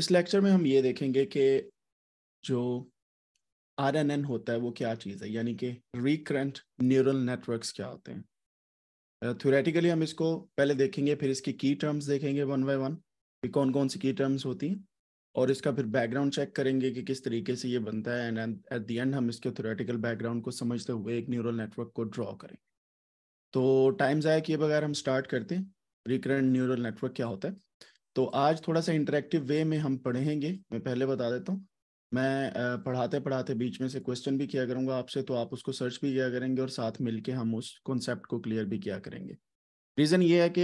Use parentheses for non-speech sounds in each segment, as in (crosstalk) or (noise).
इस लेक्चर में हम ये देखेंगे कि जो आर एन एन होता है वो क्या चीज़ है यानी कि रिक्रेंट न्यूरल नेटवर्क्स क्या होते हैं थ्योरेटिकली uh, हम इसको पहले देखेंगे फिर इसकी की टर्म्स देखेंगे वन बाई वन कि कौन कौन सी की टर्म्स होती हैं और इसका फिर बैकग्राउंड चेक करेंगे कि किस तरीके से ये बनता है एंड एट द एंड हम इसके थ्योरेटिकल बैकग्राउंड को समझते हुए एक न्यूरल नेटवर्क को ड्रॉ करेंगे तो टाइम ज़ाया किए बगैर हम स्टार्ट करते हैं रिकरेंट न्यूरल नेटवर्क क्या होता है तो आज थोड़ा सा इंटरेक्टिव वे में हम पढ़ेंगे मैं पहले बता देता हूँ मैं पढ़ाते पढ़ाते बीच में से क्वेश्चन भी किया करूंगा आपसे तो आप उसको सर्च भी किया करेंगे और साथ मिलके हम उस कॉन्सेप्ट को क्लियर भी किया करेंगे रीज़न ये है कि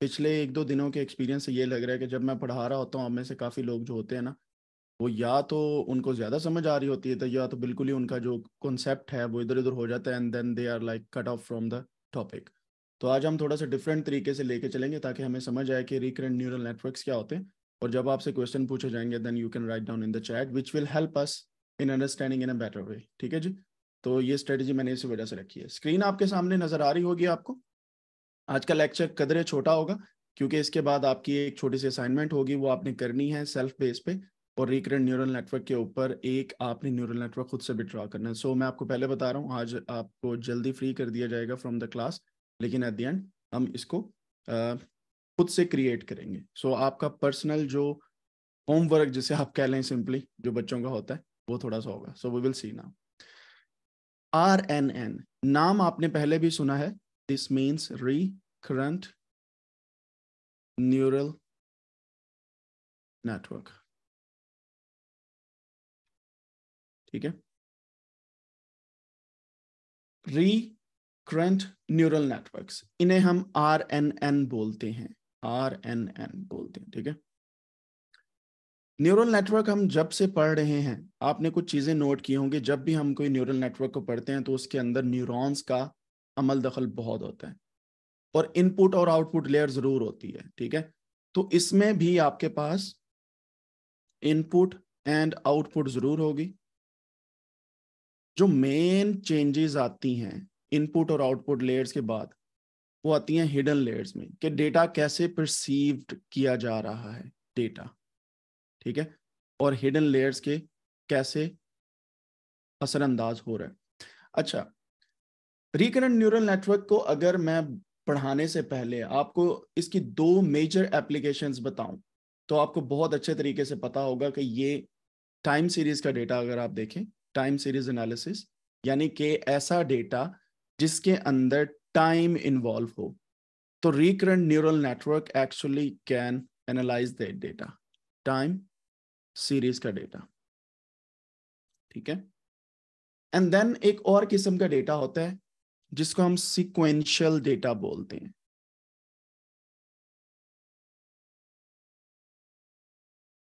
पिछले एक दो दिनों के एक्सपीरियंस से ये लग रहा है कि जब मैं पढ़ा रहा होता हूँ हम में से काफ़ी लोग जो होते हैं ना वो या तो उनको ज़्यादा समझ आ रही होती है तो या तो बिल्कुल ही उनका जो कॉन्सेप्ट है वो इधर उधर हो जाता है and then they are like cut off from the topic तो आज हम थोड़ा सा डिफरेंट तरीके से लेके चलेंगे ताकि हमें समझ आए कि रिकरेंट न्यूरल नेटवर्क्स क्या होते हैं और जब आपसे क्वेश्चन पूछे जाएंगे then you can write down in the chat which will help us in understanding in a better way ठीक है जी तो ये स्ट्रेटेजी मैंने इसी वजह से रखी है स्क्रीन आपके सामने नजर आ रही होगी आपको आज का लेक्चर कदरे छोटा होगा क्योंकि इसके बाद आपकी एक छोटी सी असाइनमेंट होगी वो आपने करनी है सेल्फ बेस पे और रिकरेंट न्यूरल नेटवर्क के ऊपर एक आपने न्यूरल नेटवर्क खुद से विड्रॉ करना है सो so, मैं आपको पहले बता रहा हूँ आज आपको जल्दी फ्री कर दिया जाएगा फ्रॉम द क्लास लेकिन एट द एंड हम इसको खुद से क्रिएट करेंगे सो so, आपका पर्सनल जो होमवर्क जिसे आप कह लें सिंपली जो बच्चों का होता है वो थोड़ा सा होगा so we will see now R N N नाम आपने पहले भी सुना है this means recurrent neural network ठीक है री करंट न्यूरल नेटवर्क्स इन्हें हम आर एन एन बोलते हैं आर एन एन बोलते हैं ठीक है न्यूरल नेटवर्क हम जब से पढ़ रहे हैं आपने कुछ चीज़ें नोट की होंगी जब भी हम कोई न्यूरल नेटवर्क को पढ़ते हैं तो उसके अंदर न्यूरॉन्स का अमल दखल बहुत होता है और इनपुट और आउटपुट लेयर ज़रूर होती है ठीक है तो इसमें भी आपके पास इनपुट एंड आउटपुट ज़रूर होगी जो मेन चेंजेस आती हैं इनपुट और आउटपुट लेयर्स के बाद वो आती हैं हिडन लेयर्स में कि डेटा कैसे परसीव्ड किया जा रहा है डेटा ठीक है और हिडन लेयर्स के कैसे असरअंदाज हो रहा है अच्छा रिकरेंट न्यूरल नेटवर्क को अगर मैं पढ़ाने से पहले आपको इसकी दो मेजर एप्लीकेशन बताऊं तो आपको बहुत अच्छे तरीके से पता होगा कि ये टाइम सीरीज का डेटा अगर आप देखें टाइम सीरीज एनालिसिस यानी कि ऐसा डेटा जिसके अंदर टाइम इन्वॉल्व हो तो recurrent neural network actually can analyse that data time series का डेटा ठीक है एंड देन एक और किस्म का डेटा होता है जिसको हम सिक्वेंशियल डेटा बोलते हैं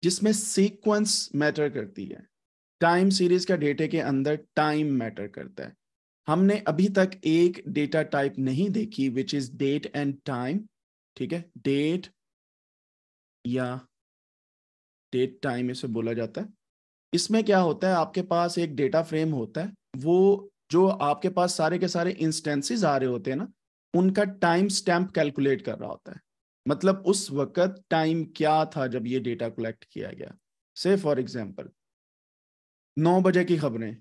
जिसमें सीक्वेंस मैटर करती है टाइम सीरीज का डेटा के अंदर टाइम मैटर करता है हमने अभी तक एक डेटा टाइप नहीं देखी which is date and time ठीक है डेट या डेट टाइम इसे बोला जाता है इसमें क्या होता है आपके पास एक डेटा फ्रेम होता है वो जो आपके पास सारे के सारे इंस्टेंसेस आ रहे होते हैं ना उनका टाइम स्टैम्प कैलकुलेट कर रहा होता है मतलब उस वक्त टाइम क्या था जब ये डेटा कलेक्ट किया गया से फॉर एग्जाम्पल नौ बजे की खबरें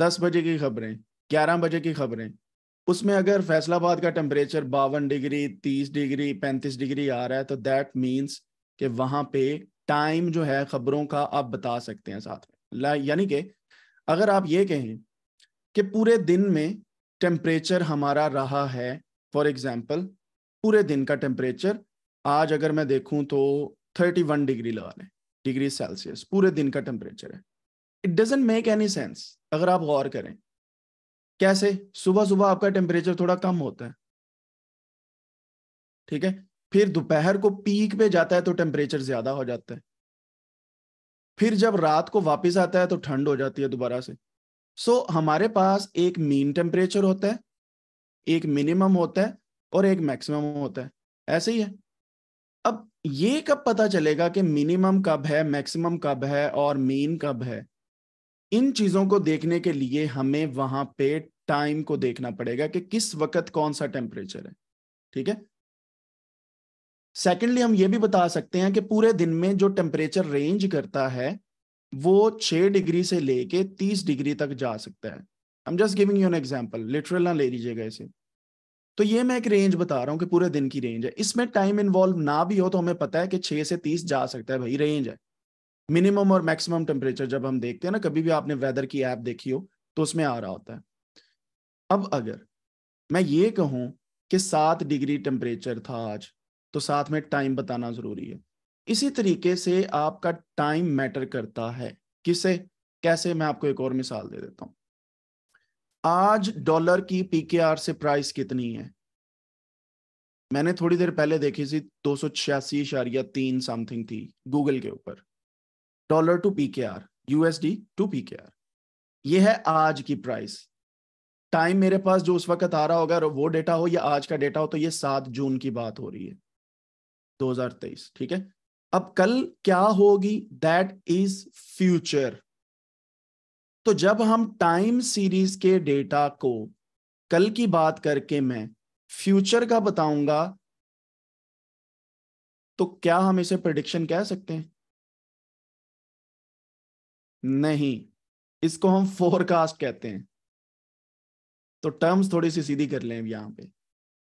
दस बजे की खबरें ग्यारह बजे की खबरें उसमें अगर फैसलाबाद का टेम्परेचर बावन डिग्री तीस डिग्री पैंतीस डिग्री आ रहा है तो दैट मीन्स कि वहाँ पे टाइम जो है खबरों का आप बता सकते हैं साथ में यानी कि अगर आप ये कहें कि पूरे दिन में टेम्परेचर हमारा रहा है फॉर एग्जाम्पल पूरे दिन का टेम्परेचर आज अगर मैं देखूं तो 31 डिग्री लगा लें डिग्री सेल्सियस पूरे दिन का टेम्परेचर है it doesn't make any sense अगर आप गौर करें कैसे सुबह सुबह आपका टेम्परेचर थोड़ा कम होता है ठीक है फिर दोपहर को पीक पे जाता है तो टेम्परेचर ज्यादा हो जाता है फिर जब रात को वापस आता है तो ठंड हो जाती है दोबारा से सो so, हमारे पास एक मीन टेम्परेचर होता है एक मिनिमम होता है और एक मैक्सिमम होता है ऐसे ही है अब ये कब पता चलेगा कि मिनिमम कब है मैक्सिमम कब है और मीन कब है इन चीजों को देखने के लिए हमें वहां पे टाइम को देखना पड़ेगा कि किस वक्त कौन सा टेम्परेचर है ठीक है सेकेंडली हम ये भी बता सकते हैं कि पूरे दिन में जो टेम्परेचर रेंज करता है वो छह डिग्री से लेके तीस डिग्री तक जा सकता है I am just giving you an example literal ना ले लीजिएगा इसे तो ये मैं एक रेंज बता रहा हूँ कि पूरे दिन की रेंज है इसमें टाइम इन्वॉल्व ना भी हो तो हमें पता है कि छह से तीस जा सकता है भाई रेंज है मिनिमम और मैक्सिमम टेम्परेचर जब हम देखते हैं ना कभी भी आपने वेदर की ऐप देखी हो तो उसमें आ रहा होता है अब अगर मैं ये कहूं कि सात डिग्री टेम्परेचर था आज तो साथ में टाइम बताना जरूरी है इसी तरीके से आपका टाइम मैटर करता है किसे कैसे मैं आपको एक और मिसाल दे देता हूं आज डॉलर की पीकेआर से प्राइस कितनी है मैंने थोड़ी देर पहले देखी थी दो सौ छियासी इशारिया तीन समथिंग थी गूगल के ऊपर dollar to P K R USD to P K R ये है आज की प्राइस टाइम मेरे पास जो उस वक्त आ रहा होगा वो डेटा हो या आज का डेटा हो तो ये सात जून की बात हो रही है 2023 ठीक है अब कल क्या होगी दैट इज फ्यूचर तो जब हम टाइम सीरीज के डेटा को कल की बात करके मैं फ्यूचर का बताऊंगा तो क्या हम इसे प्रडिक्शन कह सकते हैं नहीं इसको हम फोरकास्ट कहते हैं तो टर्म्स थोड़ी सी सीधी कर लें यहां पे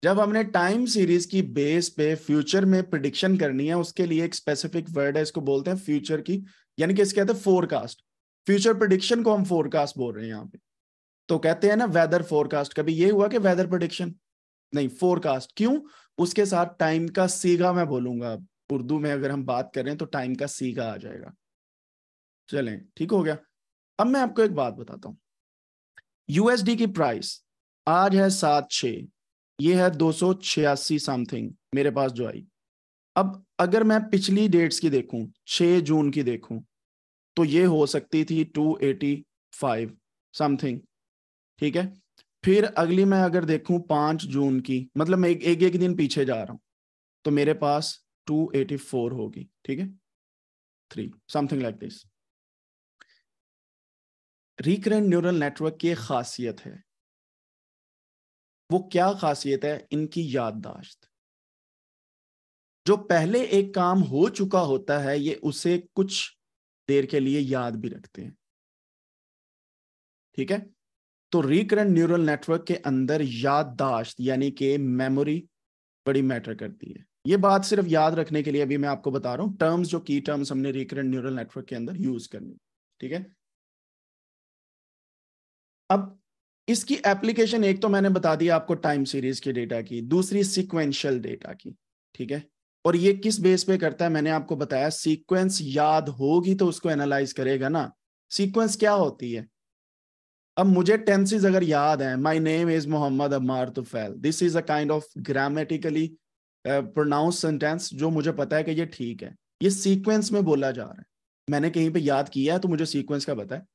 जब हमने टाइम सीरीज की बेस पे फ्यूचर में प्रिडिक्शन करनी है उसके लिए एक स्पेसिफिक वर्ड है इसको बोलते हैं फ्यूचर की यानी कि इसके कहते हैं फोरकास्ट फ्यूचर प्रिडिक्शन को हम फोरकास्ट बोल रहे हैं यहाँ पे तो कहते हैं ना वेदर फोरकास्ट कभी ये हुआ कि वेदर प्रिडिक्शन नहीं फोरकास्ट क्यों उसके साथ टाइम का सीगा मैं बोलूंगा उर्दू में अगर हम बात करें तो टाइम का सीगा आ जाएगा चलें ठीक हो गया अब मैं आपको एक बात बताता हूं यूएसडी की प्राइस आज है सात छ ये है दो सौ छियासी समथिंग मेरे पास जो आई अब अगर मैं पिछली डेट्स की देखूं छ जून की देखूं तो ये हो सकती थी टू एटी फाइव समथिंग ठीक है फिर अगली मैं अगर देखूं पांच जून की मतलब मैं एक एक, एक दिन पीछे जा रहा हूं तो मेरे पास टू एटी फोर होगी ठीक है three something like this recurrent neural network की खासियत है वो क्या खासियत है इनकी याददाश्त जो पहले एक काम हो चुका होता है ये उसे कुछ देर के लिए याद भी रखते हैं ठीक है तो रिकरेंट न्यूरल नेटवर्क के अंदर याददाश्त यानी कि मेमोरी बड़ी मैटर करती है ये बात सिर्फ याद रखने के लिए अभी मैं आपको बता रहा हूं टर्म्स जो की टर्म्स हमने रिकरेंट न्यूरल नेटवर्क के अंदर यूज करनी ठीक है अब इसकी एप्लीकेशन एक तो मैंने बता दिया आपको टाइम सीरीज के डेटा की दूसरी सिक्वेंशियल डेटा की ठीक है और ये किस बेस पे करता है मैंने आपको बताया सीक्वेंस याद होगी तो उसको एनालाइज करेगा ना सीक्वेंस क्या होती है अब मुझे टेंसिस अगर याद है my name is Mohammad Ammar Tufail this is a kind of grammatically pronounce sentence जो मुझे पता है कि ये ठीक है ये सीक्वेंस में बोला जा रहा है मैंने कहीं पे याद किया है तो मुझे सीक्वेंस का पता है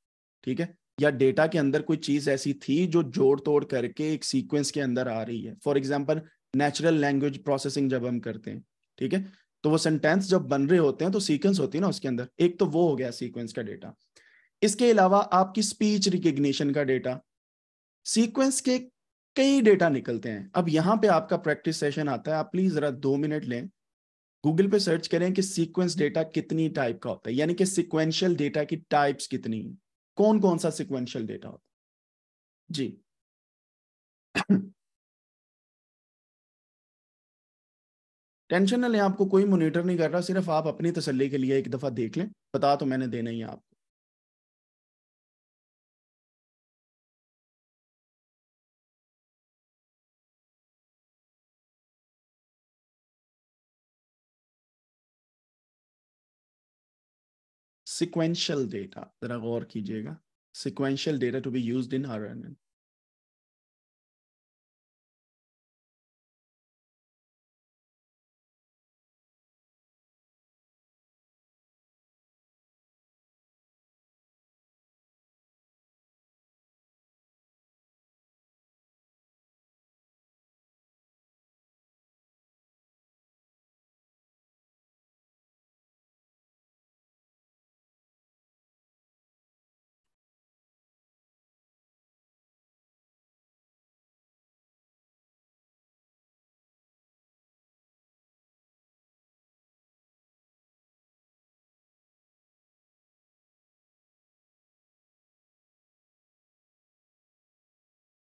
ठीक है या डेटा के अंदर कोई चीज ऐसी थी जो जोड़ तोड़ करके एक सीक्वेंस के अंदर आ रही है for example natural language processing जब हम करते हैं ठीक है तो वो सेंटेंस जब बन रहे होते हैं तो सीक्वेंस होती है ना उसके अंदर एक तो वो हो गया सीक्वेंस का डेटा इसके अलावा आपकी स्पीच रिकग्निशन का डेटा सीक्वेंस के कई डेटा निकलते हैं अब यहाँ पे आपका प्रैक्टिस सेशन आता है आप प्लीज जरा दो मिनट लें गूगल पे सर्च करें कि सीक्वेंस डेटा कितनी टाइप का होता है यानी कि सिक्वेंशियल डेटा की टाइप्स कितनी है कौन कौन सा सिक्वेंशियल डेटा होता जी टेंशन ना लें आपको कोई मोनिटर नहीं कर रहा सिर्फ आप अपनी तसल्ली के लिए एक दफा देख लें बता तो मैंने देना ही आप sequential data जरा गौर कीजिएगा sequential data to be used in RNN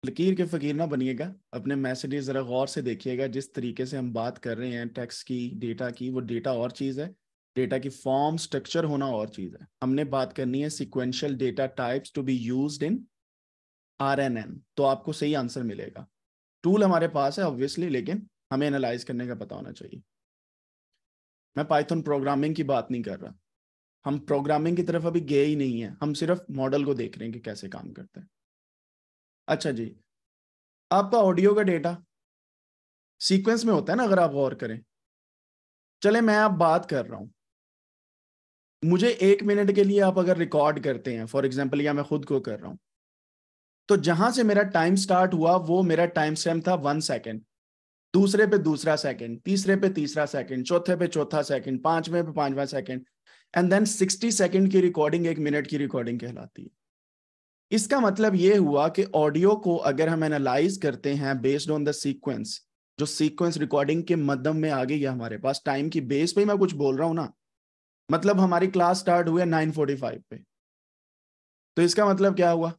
लकीर के फकीर ना बनिएगा अपने मैसेजेस ज़रा गौर से देखिएगा जिस तरीके से हम बात कर रहे हैं टैक्स की डेटा की वो डेटा और चीज़ है डेटा की फॉर्म स्ट्रक्चर होना और चीज़ है हमने बात करनी है sequential data types to be use in R N N तो आपको सही आंसर मिलेगा टूल हमारे पास है ऑब्वियसली लेकिन हमें एनालाइज करने का पता होना चाहिए मैं पाइथन प्रोग्रामिंग की बात नहीं कर रहा हम प्रोग्रामिंग की तरफ अभी गए ही नहीं है हम सिर्फ मॉडल को देख रहे हैं कि कैसे काम करते हैं अच्छा जी आपका ऑडियो का डेटा सीक्वेंस में होता है ना अगर आप गौर करें चले मैं आप बात कर रहा हूं मुझे एक मिनट के लिए आप अगर रिकॉर्ड करते हैं फॉर एग्जाम्पल या मैं खुद को कर रहा हूं तो जहां से मेरा टाइम स्टार्ट हुआ वो मेरा टाइम स्टैम था वन सेकेंड दूसरे पे दूसरा सेकेंड तीसरे पे तीसरा सेकेंड चौथे पे चौथा सेकेंड पांचवें पे पांचवा second and then sixty second की रिकॉर्डिंग एक मिनट की रिकॉर्डिंग कहलाती है इसका मतलब ये हुआ कि ऑडियो को अगर हम एनालाइज करते हैं बेस्ड ऑन द सीक्वेंस जो सीक्वेंस रिकॉर्डिंग के मध्यम में आ गई है हमारे पास टाइम की बेस पे मैं कुछ बोल रहा हूँ ना मतलब हमारी क्लास स्टार्ट हुई है नाइन फोर्टी फाइव पे तो इसका मतलब क्या हुआ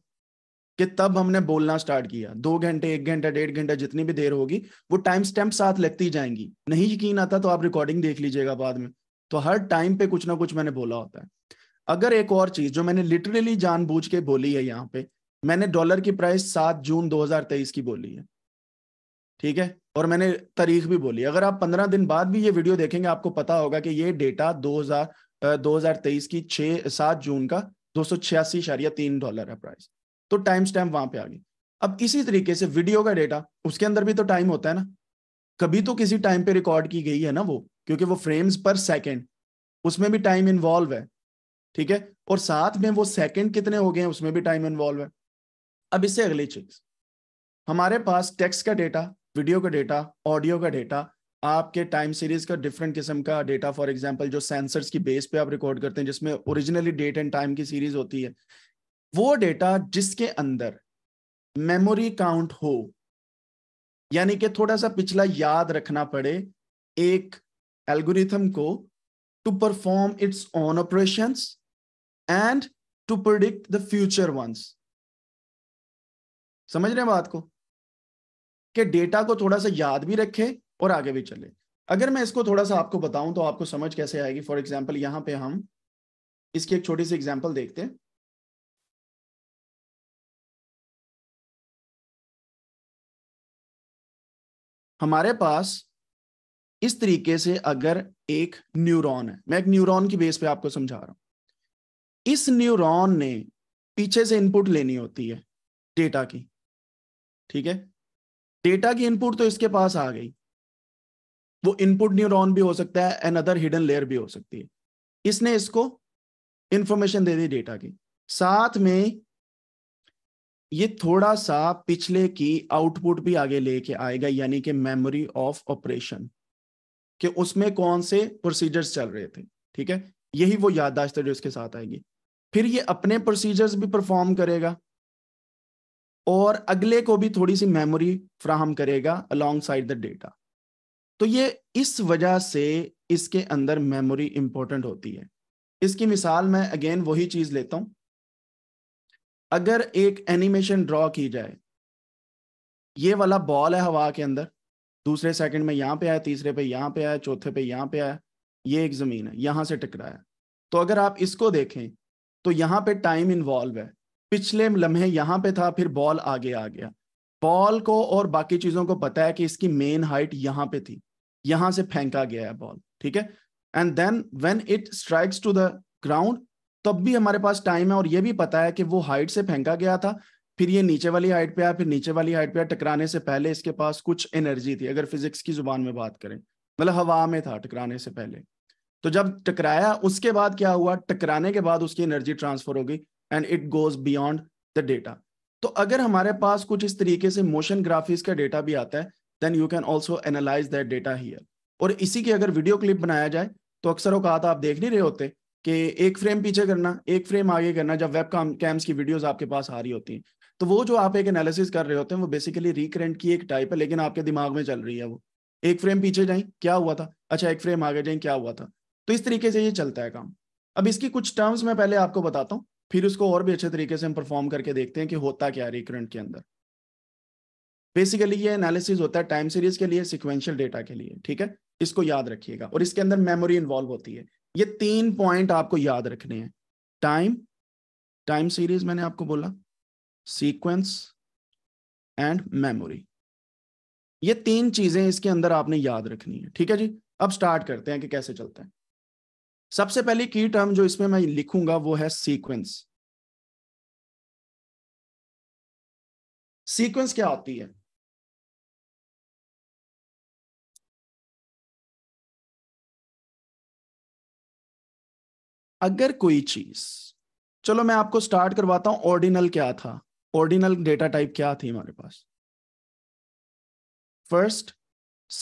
कि तब हमने बोलना स्टार्ट किया दो घंटे एक घंटा डेढ़ घंटा जितनी भी देर होगी वो टाइम स्टैम्प साथ लगती जाएंगी नहीं यकीन आता तो आप रिकॉर्डिंग देख लीजिएगा बाद में तो हर टाइम पे कुछ ना कुछ मैंने बोला होता है अगर एक और चीज जो मैंने लिटरली जानबूझ के बोली है यहाँ पे मैंने डॉलर की प्राइस सात जून 2023 की बोली है ठीक है और मैंने तारीख भी बोली अगर आप पंद्रह दिन बाद भी ये वीडियो देखेंगे आपको पता होगा कि ये डेटा 2000 2023 की छह सात जून का दो सौ छियासी तीन डॉलर है प्राइस तो टाइम स्टैम्प वहां पे आ गई अब इसी तरीके से वीडियो का डेटा उसके अंदर भी तो टाइम होता है ना कभी तो किसी टाइम पे रिकॉर्ड की गई है ना वो क्योंकि वो फ्रेम्स पर सेकेंड उसमें भी टाइम इन्वॉल्व है ठीक है और साथ में वो सेकंड कितने हो गए हैं उसमें भी टाइम इन्वॉल्व है अब इससे अगली चीज हमारे पास टेक्स्ट का डेटा वीडियो का डेटा ऑडियो का डेटा आपके टाइम सीरीज का डिफरेंट किस्म का डेटा फॉर एग्जांपल जो सेंसर्स की बेस पे आप रिकॉर्ड करते हैं जिसमें ओरिजिनली डेट एंड टाइम की सीरीज होती है वो डेटा जिसके अंदर मेमोरी काउंट हो यानी कि थोड़ा सा पिछला याद रखना पड़े एक एल्गोरिथम को to perform its on operations and to predict the future once समझ रहे हैं बात को कि डेटा को थोड़ा सा याद भी रखे और आगे भी चले अगर मैं इसको थोड़ा सा आपको बताऊं तो आपको समझ कैसे आएगी फॉर एग्जाम्पल यहां पे हम इसकी एक छोटी सी एग्जाम्पल देखते हैं हमारे पास इस तरीके से अगर एक न्यूरॉन है मैं एक न्यूरॉन की बेस पे आपको समझा रहा हूं इस न्यूरॉन ने पीछे से इनपुट लेनी होती है डेटा की ठीक है डेटा की इनपुट तो इसके पास आ गई वो इनपुट न्यूरॉन भी हो सकता है एन अदर हिडन लेयर भी हो सकती है इसने इसको इंफॉर्मेशन दे दी डेटा की साथ में ये थोड़ा सा पिछले की आउटपुट भी आगे लेके आएगा यानी कि मेमोरी ऑफ ऑपरेशन कि उसमें कौन से प्रोसीजर्स चल रहे थे ठीक है यही वो याददाश्त है जो इसके साथ आएगी फिर ये अपने प्रोसीजर्स भी परफॉर्म करेगा और अगले को भी थोड़ी सी मेमोरी फ्राहम करेगा अलॉन्ग साइड द डेटा तो ये इस वजह से इसके अंदर मेमोरी इंपॉर्टेंट होती है इसकी मिसाल मैं अगेन वही चीज लेता हूं अगर एक एनिमेशन ड्रॉ की जाए ये वाला बॉल है हवा के अंदर दूसरे सेकंड में यहां पे आया तीसरे पे यहां पे आया चौथे पे यहां पे आया ये एक जमीन है यहां से टकराया तो अगर आप इसको देखें तो यहाँ पे टाइम इन्वॉल्व है पिछले लम्हे यहाँ पे था फिर बॉल आगे आ गया बॉल को और बाकी चीजों को पता है कि इसकी मेन हाइट यहाँ पे थी यहां से फेंका गया है बॉल ठीक है and then when it strikes to the ground तब भी हमारे पास टाइम है और ये भी पता है कि वो हाइट से फेंका गया था फिर ये नीचे वाली हाइट पे आया फिर नीचे वाली हाइट पे आया टकराने से पहले इसके पास कुछ एनर्जी थी अगर फिजिक्स की जुबान में बात करें मतलब हवा में था टकराने से पहले तो जब टकराया उसके बाद क्या हुआ टकराने के बाद उसकी एनर्जी ट्रांसफर होगी and it goes beyond the data तो अगर हमारे पास कुछ इस तरीके से मोशन ग्राफिक्स का डेटा भी आता है then you can also analyse that data here और इसी की अगर वीडियो क्लिप बनाया जाए तो अक्सर औकात आप देख नहीं रहे होते कि एक फ्रेम पीछे करना एक फ्रेम आगे करना जब वेब कैम्स की वीडियोज आपके पास आ रही होती हैं तो वो जो आप एक एनालिसिस कर रहे होते हैं वो बेसिकली रिक्रेंट की एक टाइप है लेकिन आपके दिमाग में चल रही है वो एक फ्रेम पीछे जाए क्या हुआ था अच्छा एक फ्रेम आगे जाए क्या हुआ था तो इस तरीके से ये चलता है काम अब इसकी कुछ टर्म्स मैं पहले आपको बताता हूँ फिर उसको और भी अच्छे तरीके से हम परफॉर्म करके देखते हैं कि होता क्या है रिकरेंट के अंदर बेसिकली ये एनालिसिस होता है टाइम सीरीज के लिए सिक्वेंशियल डेटा के लिए ठीक है इसको याद रखिएगा और इसके अंदर मेमोरी इन्वॉल्व होती है ये तीन पॉइंट आपको याद रखने हैं टाइम टाइम सीरीज मैंने आपको बोला सीक्वेंस एंड मेमोरी ये तीन चीजें इसके अंदर आपने याद रखनी है ठीक है जी अब स्टार्ट करते हैं कि कैसे चलते हैं सबसे पहली की टर्म जो इसमें मैं लिखूंगा वो है सीक्वेंस सीक्वेंस क्या होती है अगर कोई चीज चलो मैं आपको स्टार्ट करवाता हूं ऑर्डिनल क्या था ऑर्डिनल डेटा टाइप क्या थी हमारे पास फर्स्ट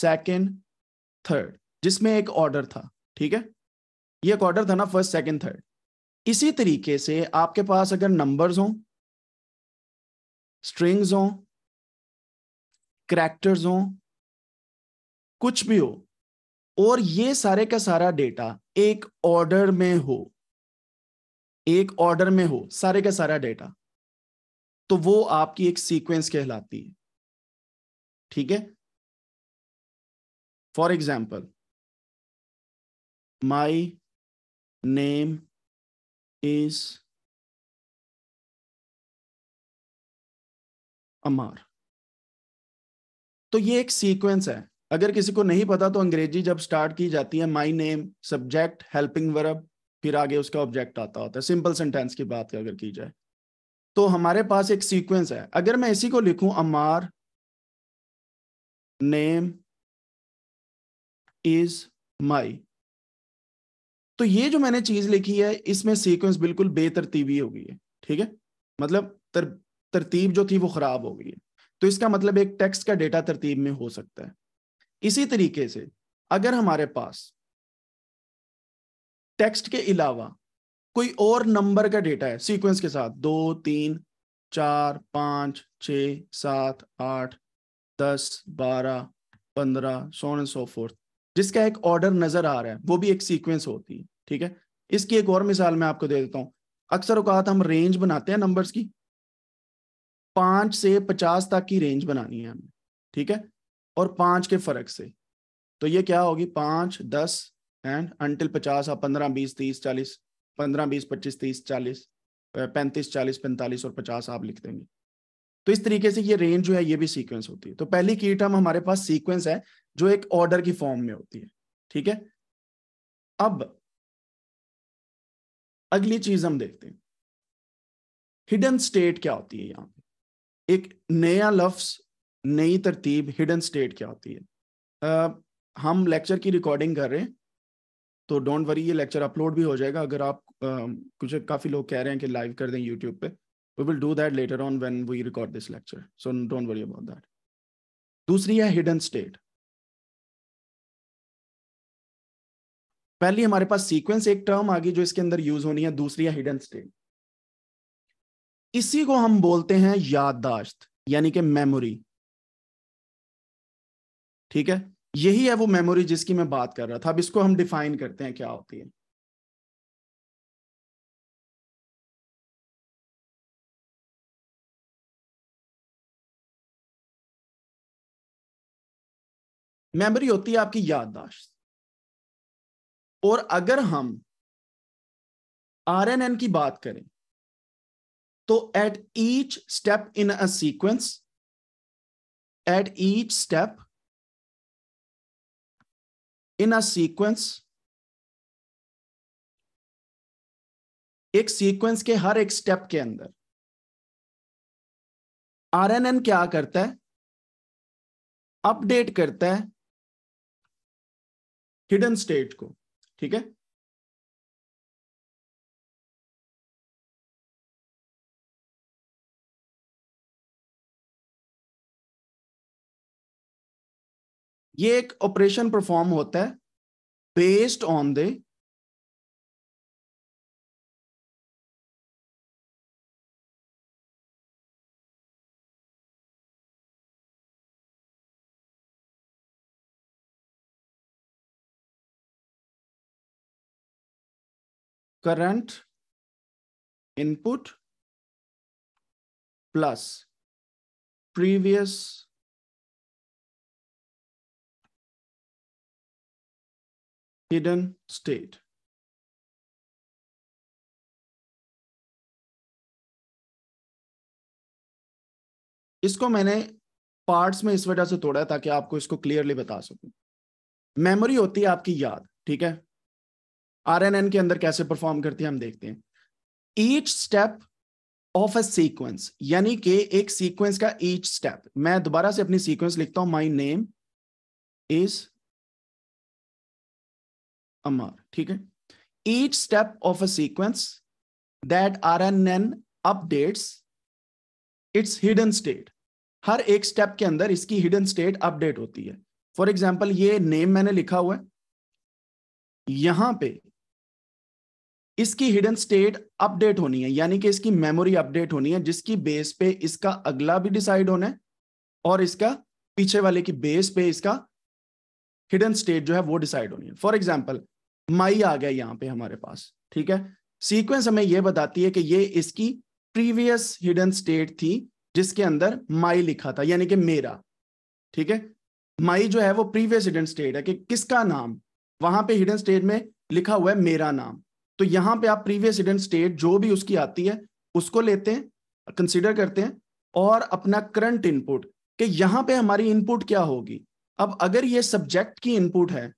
सेकंड थर्ड जिसमें एक ऑर्डर था ठीक है ये क्वार्टर था ना फर्स्ट सेकंड थर्ड इसी तरीके से आपके पास अगर नंबर्स हों स्ट्रिंग्स हों करेक्टर्स हों कुछ भी हो और ये सारे का सारा डेटा एक ऑर्डर में हो एक ऑर्डर में हो सारे का सारा डेटा तो वो आपकी एक सीक्वेंस कहलाती है ठीक है for example my name is Ammar तो ये एक सीक्वेंस है अगर किसी को नहीं पता तो अंग्रेजी जब स्टार्ट की जाती है my name subject helping verb फिर आगे उसका ऑब्जेक्ट आता होता है सिंपल सेंटेंस की बात अगर की जाए तो हमारे पास एक सीक्वेंस है अगर मैं इसी को लिखूं अमार नेम इज माई तो ये जो मैंने चीज लिखी है इसमें सीक्वेंस बिल्कुल बेतरतीबी हो गई है ठीक है मतलब तर, तरतीब जो थी वो खराब हो गई है तो इसका मतलब एक टेक्स्ट का डेटा तरतीब में हो सकता है इसी तरीके से अगर हमारे पास टेक्स्ट के अलावा कोई और नंबर का डेटा है सीक्वेंस के साथ दो तीन चार पांच छ सात आठ दस बारह पंद्रह सोन सो फोर्थ जिसका एक ऑर्डर नजर आ रहा है वो भी एक सीक्वेंस होती है ठीक है इसकी एक और मिसाल मैं आपको दे देता हूं अक्सर औकात हम रेंज बनाते हैं नंबर्स की पांच से पचास तक की रेंज बनानी है हमें ठीक है और पांच के फर्क से तो ये क्या होगी पांच दस एंड अंटिल पचास आप पंद्रह बीस तीस चालीस पंद्रह बीस पच्चीस तीस चालीस पैंतीस चालीस पैंतालीस और पचास आप लिख देंगे तो इस तरीके से ये रेंज जो है ये भी सीक्वेंस होती है तो पहली की टर्म हमारे पास सीक्वेंस है जो एक ऑर्डर की फॉर्म में होती है ठीक है अब अगली चीज हम देखते हैं हिडन स्टेट क्या होती है यहाँ एक नया लफ्स नई तरतीब हिडन स्टेट क्या होती है uh, हम लेक्चर की रिकॉर्डिंग कर रहे हैं तो डोंट वरी ये लेक्चर अपलोड भी हो जाएगा अगर आप uh, कुछ काफ़ी लोग कह रहे हैं कि लाइव कर दें यूट्यूब पे we will do that later on when we record this lecture so don't worry about that दूसरी है हिडन स्टेट पहली हमारे पास सीक्वेंस एक टर्म आ गई जो इसके अंदर यूज होनी है दूसरी है हिडन स्टेट इसी को हम बोलते हैं याददाश्त यानी कि मेमोरी ठीक है यही है वो मेमोरी जिसकी मैं बात कर रहा था अब इसको हम डिफाइन करते हैं क्या होती है मेमोरी होती है आपकी याददाश्त और अगर हम एन की बात करें तो at each step in a sequence at each step in a sequence एक सीक्वेंस के हर एक स्टेप के अंदर एन क्या करता है अपडेट करता है हिडन स्टेट को ठीक है ये एक ऑपरेशन परफॉर्म होता है based on the current input plus previous hidden state. इसको मैंने पार्ट्स में इस वजह से तोड़ा ताकि आपको इसको क्लियरली बता सकूं मेमोरी होती है आपकी याद ठीक है आरएनएन के अंदर कैसे परफॉर्म करती है हम देखते हैं each step of a sequence यानी कि एक सीक्वेंस का ईच स्टेप मैं दोबारा से अपनी सीक्वेंस लिखता हूं माई नेम इज अमर ठीक है each step of a sequence that R N N updates its hidden state हर एक स्टेप के अंदर इसकी हिडन स्टेट अपडेट होती है फॉर एग्जाम्पल ये नेम मैंने लिखा हुआ है यहां पे इसकी हिडन स्टेट अपडेट होनी है यानी कि इसकी मेमोरी अपडेट होनी है जिसकी बेस पे इसका अगला भी डिसाइड होना है और इसका पीछे वाले की बेस पे इसका हिडन स्टेट जो है वो डिसाइड होनी है फॉर एग्जाम्पल माई आ गया यहाँ पे हमारे पास ठीक है सीक्वेंस हमें यह बताती है कि ये इसकी प्रीवियस हिडन स्टेट थी जिसके अंदर माई लिखा था यानी कि मेरा ठीक है माई जो है वो प्रीवियस हिडन स्टेट है कि किसका नाम वहां पे हिडन स्टेट में लिखा हुआ है मेरा नाम तो यहाँ पे आप प्रीवियस इडेंट स्टेट जो भी उसकी आती है उसको लेते हैं कंसिडर करते हैं और अपना करंट इनपुट कि यहाँ पे हमारी इनपुट क्या होगी अब अगर ये सब्जेक्ट की इनपुट है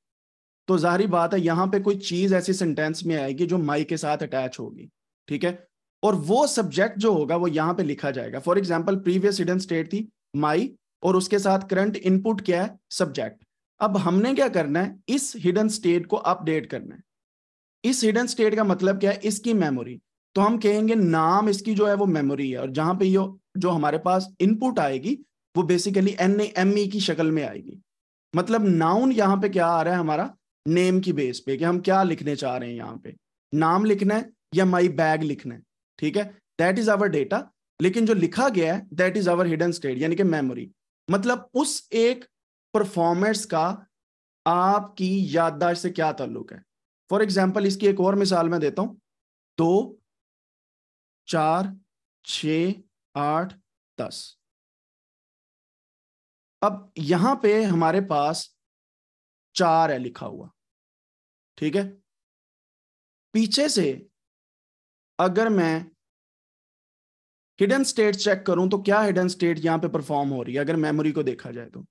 तो जाहरी बात है यहाँ पे कोई चीज ऐसी सेंटेंस में आएगी जो माई के साथ अटैच होगी ठीक है और वो सब्जेक्ट जो होगा वो यहाँ पे लिखा जाएगा for example previous hidden state थी माई और उसके साथ करंट इनपुट क्या है सब्जेक्ट अब हमने क्या करना है इस हिडन स्टेट को अपडेट करना है इस हिडन स्टेट का मतलब क्या है इसकी मेमोरी तो हम कहेंगे नाम इसकी जो है वो मेमोरी है और जहां पे ये जो हमारे पास इनपुट आएगी वो बेसिकली एन एम ई की शक्ल में आएगी मतलब नाउन यहाँ पे क्या आ रहा है हमारा नेम की बेस पे कि हम क्या लिखने चाह रहे हैं यहाँ पे नाम लिखना है या माई बैग लिखना है ठीक है दैट इज आवर डेटा लेकिन जो लिखा गया है that is our hidden state यानी कि मेमोरी मतलब उस एक परफॉर्मेंस का आपकी याददाश्त से क्या ताल्लुक है फॉर एग्जाम्पल इसकी एक और मिसाल मैं देता हूं दो चार छ आठ दस अब यहां पे हमारे पास चार है लिखा हुआ ठीक है पीछे से अगर मैं हिडन स्टेट चेक करूं तो क्या हिडन स्टेट यहां पे परफॉर्म हो रही है अगर मेमोरी को देखा जाए तो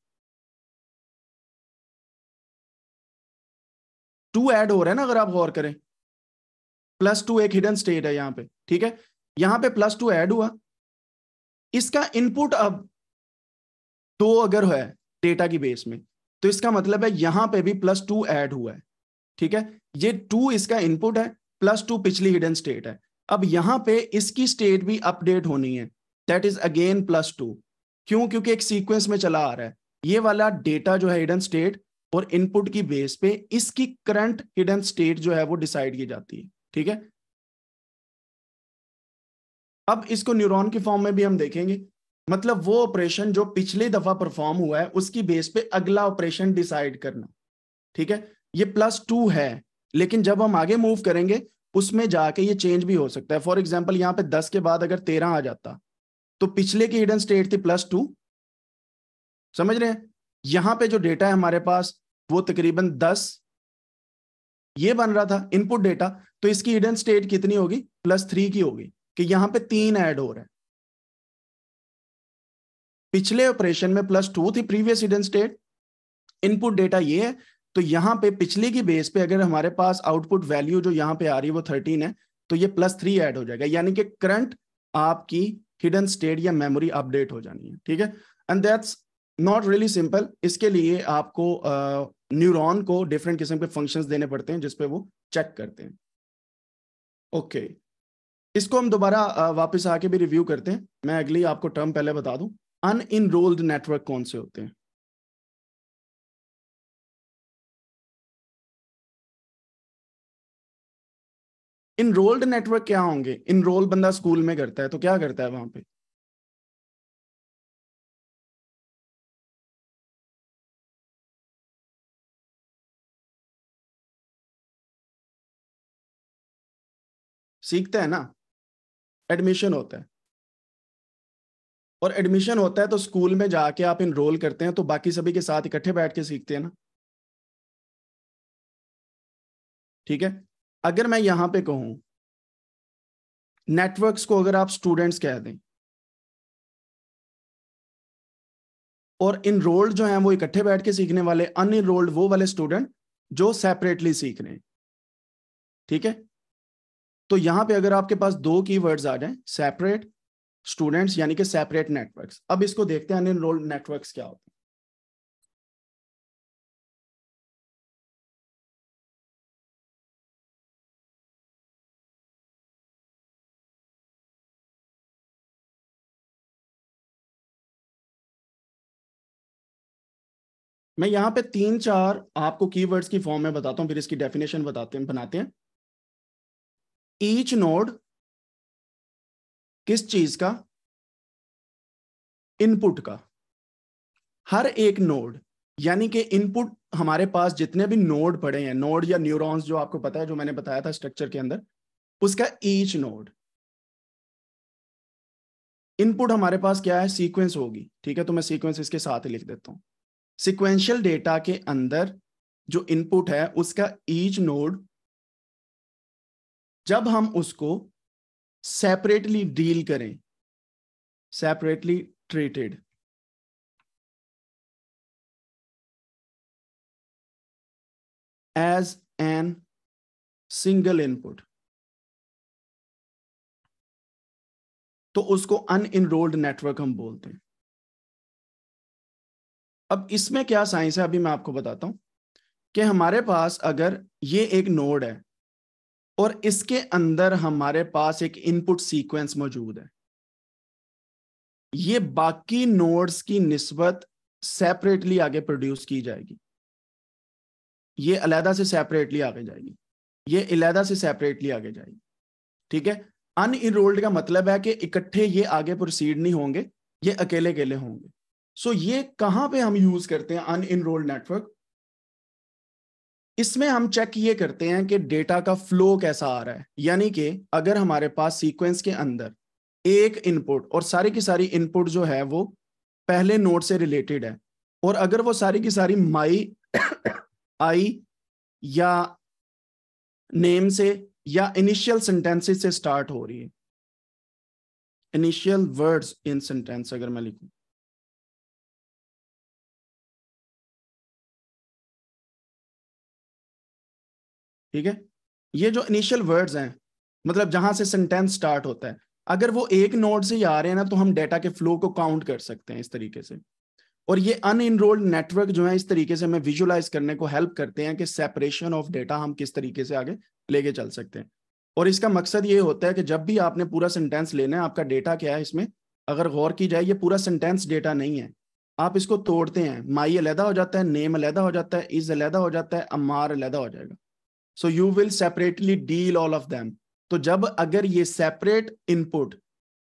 टू एड हो रहा है ना अगर आप गौर करें प्लस टू एक हिडन स्टेट है यहां पे ठीक है यहां पे प्लस टू एड हुआ इसका इनपुट अब दो अगर है डेटा की बेस में तो इसका मतलब है यहां पे भी प्लस टू एड हुआ है ठीक है ये टू इसका इनपुट है प्लस टू पिछली हिडन स्टेट है अब यहां पे इसकी स्टेट भी अपडेट होनी है that is again plus two क्यों क्योंकि एक सीक्वेंस में चला आ रहा है ये वाला डेटा जो है हिडन स्टेट और इनपुट की बेस पे इसकी करंट हिडन स्टेट जो है वो डिसाइड की जाती है ठीक है अब इसको न्यूरॉन के फॉर्म में भी हम देखेंगे मतलब वो ऑपरेशन जो पिछले दफा परफॉर्म हुआ है उसकी बेस पे अगला ऑपरेशन डिसाइड करना ठीक है ये प्लस टू है लेकिन जब हम आगे मूव करेंगे उसमें जाके ये चेंज भी हो सकता है फॉर एग्जाम्पल यहाँ पे दस के बाद अगर तेरह आ जाता तो पिछले की हिडन स्टेट थी प्लस टू समझ रहे हैं यहां पे जो डेटा है हमारे पास वो तकरीबन दस ये बन रहा था इनपुट डेटा तो इसकी हिडन स्टेट कितनी होगी प्लस थ्री की होगी कि यहां पे तीन ऐड हो रहे हैं पिछले ऑपरेशन में प्लस टू थी previous hidden state input data ये है तो यहां पे पिछले की बेस पे अगर हमारे पास आउटपुट वैल्यू जो यहां पे आ रही है वो थर्टीन है तो ये प्लस थ्री ऐड हो जाएगा यानी कि करंट आपकी हिडन स्टेट या मेमोरी अपडेट हो जानी है ठीक है and that's not really simple इसके लिए आपको न्यूरॉन uh, को डिफरेंट किस्म के फंक्शंस देने पड़ते हैं जिसपे वो चेक करते हैं ओके okay. इसको हम दोबारा uh, वापस आके भी रिव्यू करते हैं मैं अगली आपको टर्म पहले बता दूं अनइनरोल्ड नेटवर्क कौन से होते हैं इनरोल्ड नेटवर्क क्या होंगे इनरोल बंदा स्कूल में करता है तो क्या करता है वहां पे सीखते हैं ना एडमिशन होता है और एडमिशन होता है तो स्कूल में जाके आप इनरोल करते हैं तो बाकी सभी के साथ इकट्ठे बैठ के सीखते हैं ना ठीक है अगर मैं यहां पे कहूं नेटवर्क्स को अगर आप स्टूडेंट्स कह दें और इनरोल्ड जो हैं वो इकट्ठे बैठ के सीखने वाले अनइनरोल्ड वो वाले स्टूडेंट जो सेपरेटली सीख रहे हैं ठीक है तो यहां पे अगर आपके पास दो की आ जाए सेपरेट स्टूडेंट्स यानी कि सेपरेट नेटवर्क्स अब इसको देखते हैं अनोल्ड नेटवर्क क्या होते हैं मैं यहाँ पे तीन चार आपको कीवर्ड्स की फॉर्म में बताता हूँ फिर इसकी डेफिनेशन बताते हैं बनाते हैं ईच नोड किस चीज का इनपुट का हर एक नोड यानी कि इनपुट हमारे पास जितने भी नोड पड़े हैं नोड या न्यूरॉन्स जो आपको पता है जो मैंने बताया था स्ट्रक्चर के अंदर उसका ईच नोड इनपुट हमारे पास क्या है सीक्वेंस होगी ठीक है तो मैं सीक्वेंस इसके साथ ही लिख देता हूं सिक्वेंशियल डेटा के अंदर जो इनपुट है उसका ईच नोड जब हम उसको सेपरेटली डील करें separately treated as an single input तो उसको अन इनरोल्ड नेटवर्क हम बोलते हैं अब इसमें क्या साइंस है अभी मैं आपको बताता हूं कि हमारे पास अगर ये एक नोड है और इसके अंदर हमारे पास एक इनपुट सीक्वेंस मौजूद है ये बाकी नोड्स की निस्बत सेपरेटली आगे प्रोड्यूस की जाएगी ये अलहदा से सेपरेटली आगे जाएगी ये अलहदा से सेपरेटली आगे जाएगी ठीक है अन इनरोल्ड का मतलब है कि इकट्ठे ये आगे प्रोसीड नहीं होंगे ये अकेले अकेले होंगे सो so ये कहां पे हम यूज करते हैं अन इनरोल्ड नेटवर्क इसमें हम चेक ये करते हैं कि डेटा का फ्लो कैसा आ रहा है यानी कि अगर हमारे पास सीक्वेंस के अंदर एक इनपुट और सारी की सारी इनपुट जो है वो पहले नोड से रिलेटेड है और अगर वो सारी की सारी माई आई (coughs) या नेम से या इनिशियल सेंटेंसेस से स्टार्ट हो रही है इनिशियल वर्ड्स इन सेंटेंस अगर मैं लिखूं ठीक है ये जो इनिशियल वर्ड्स हैं मतलब जहां से सेंटेंस स्टार्ट होता है अगर वो एक नोड से ही आ रहे हैं ना तो हम डेटा के फ्लो को काउंट कर सकते हैं इस तरीके से और ये अन इनरोल्ड नेटवर्क जो है इस तरीके से हमें विजुलाइज करने को हेल्प करते हैं कि सेपरेशन ऑफ डेटा हम किस तरीके से आगे लेके चल सकते हैं और इसका मकसद ये होता है कि जब भी आपने पूरा सेंटेंस लेना है आपका डेटा क्या है इसमें अगर गौर की जाए ये पूरा सेंटेंस डेटा नहीं है आप इसको तोड़ते हैं माई अलहदा हो जाता है नेम अलहदा हो जाता है इज अलहदा हो जाता है अमार अलहदा हो जाएगा so you will separately deal all of them तो जब अगर ये सेपरेट इनपुट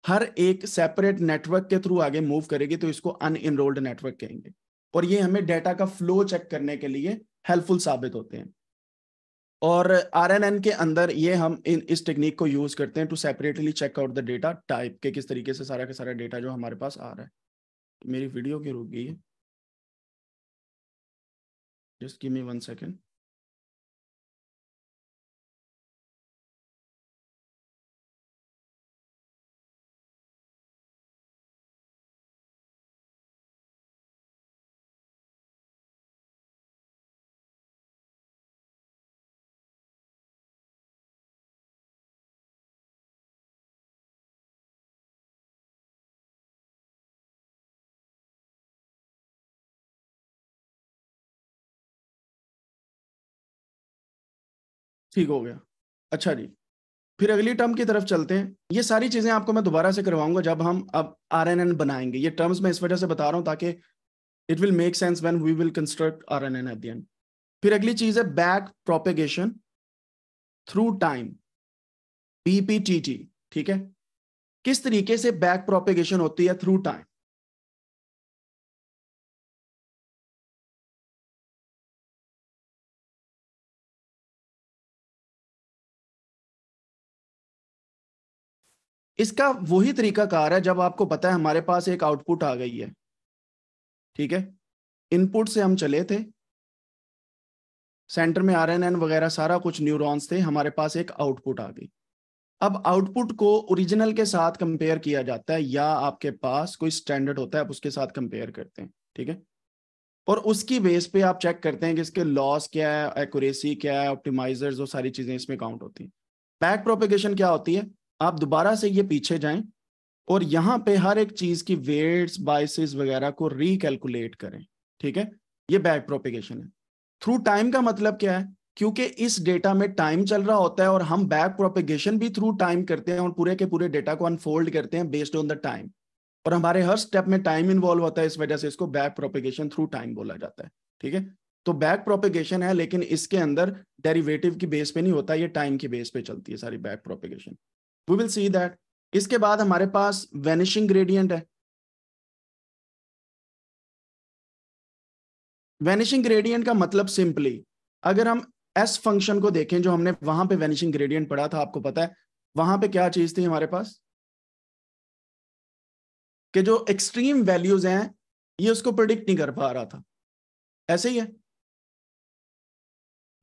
हर एक सेपरेट नेटवर्क के थ्रू आगे मूव करेगी तो इसको अन इनरोल्ड नेटवर्क कहेंगे और ये हमें डेटा का फ्लो चेक करने के लिए हेल्पफुल साबित होते हैं और आर के अंदर ये हम इन इस टेक्निक को यूज करते हैं to separately check out the data type के किस तरीके से सारा का सारा डेटा जो हमारे पास आ रहा है मेरी वीडियो की रुक गई है just give me one second ठीक हो गया अच्छा जी फिर अगली टर्म की तरफ चलते हैं ये सारी चीजें आपको मैं दोबारा से करवाऊंगा जब हम अब आर एन एन बनाएंगे ये टर्म्स मैं इस वजह से बता रहा हूँ ताकि it will make sense when we will construct R N N at the end फिर अगली चीज है back propagation through time BPTT ठीक है किस तरीके से बैक प्रोपेगेशन होती है थ्रू टाइम इसका वही तरीका कार है जब आपको पता है हमारे पास एक आउटपुट आ गई है ठीक है इनपुट से हम चले थे सेंटर में आरएनएन वगैरह सारा कुछ न्यूरॉन्स थे हमारे पास एक आउटपुट आ गई अब आउटपुट को ओरिजिनल के साथ कंपेयर किया जाता है या आपके पास कोई स्टैंडर्ड होता है आप उसके साथ कंपेयर करते हैं ठीक है और उसकी बेस पे आप चेक करते हैं कि इसके लॉस क्या है एक्यूरेसी क्या है ऑप्टिमाइजर्स वो सारी चीजें इसमें काउंट होती हैं बैक प्रोपेगेशन क्या होती है आप दोबारा से ये पीछे जाएं और यहाँ पे हर एक चीज की वेट्स बाइसेस वगैरह को रिकेलकुलेट करें ठीक है ये बैक प्रोपिगेशन है थ्रू टाइम का मतलब क्या है क्योंकि इस डेटा में टाइम चल रहा होता है और हम बैक प्रोपिगेशन भी थ्रू टाइम करते हैं और पूरे के पूरे डेटा को अनफोल्ड करते हैं बेस्ड ऑन द टाइम और हमारे हर स्टेप में टाइम इन्वॉल्व होता है इस वजह से इसको बैक प्रोपिगेशन थ्रू टाइम बोला जाता है ठीक है तो बैक प्रोपिगेशन है लेकिन इसके अंदर डेरिवेटिव की बेस पे नहीं होता ये टाइम की बेस पे चलती है सारी back propagation we will see that इसके बाद हमारे पास वेनिशिंग ग्रेडियंट है वेनिशिंग ग्रेडियंट का मतलब सिंपली अगर हम एस फंक्शन को देखें जो हमने वहां पे वेनिशिंग ग्रेडियंट पढ़ा था आपको पता है वहां पे क्या चीज थी हमारे पास कि जो एक्सट्रीम वैल्यूज हैं ये उसको प्रिडिक्ट नहीं कर पा रहा था ऐसे ही है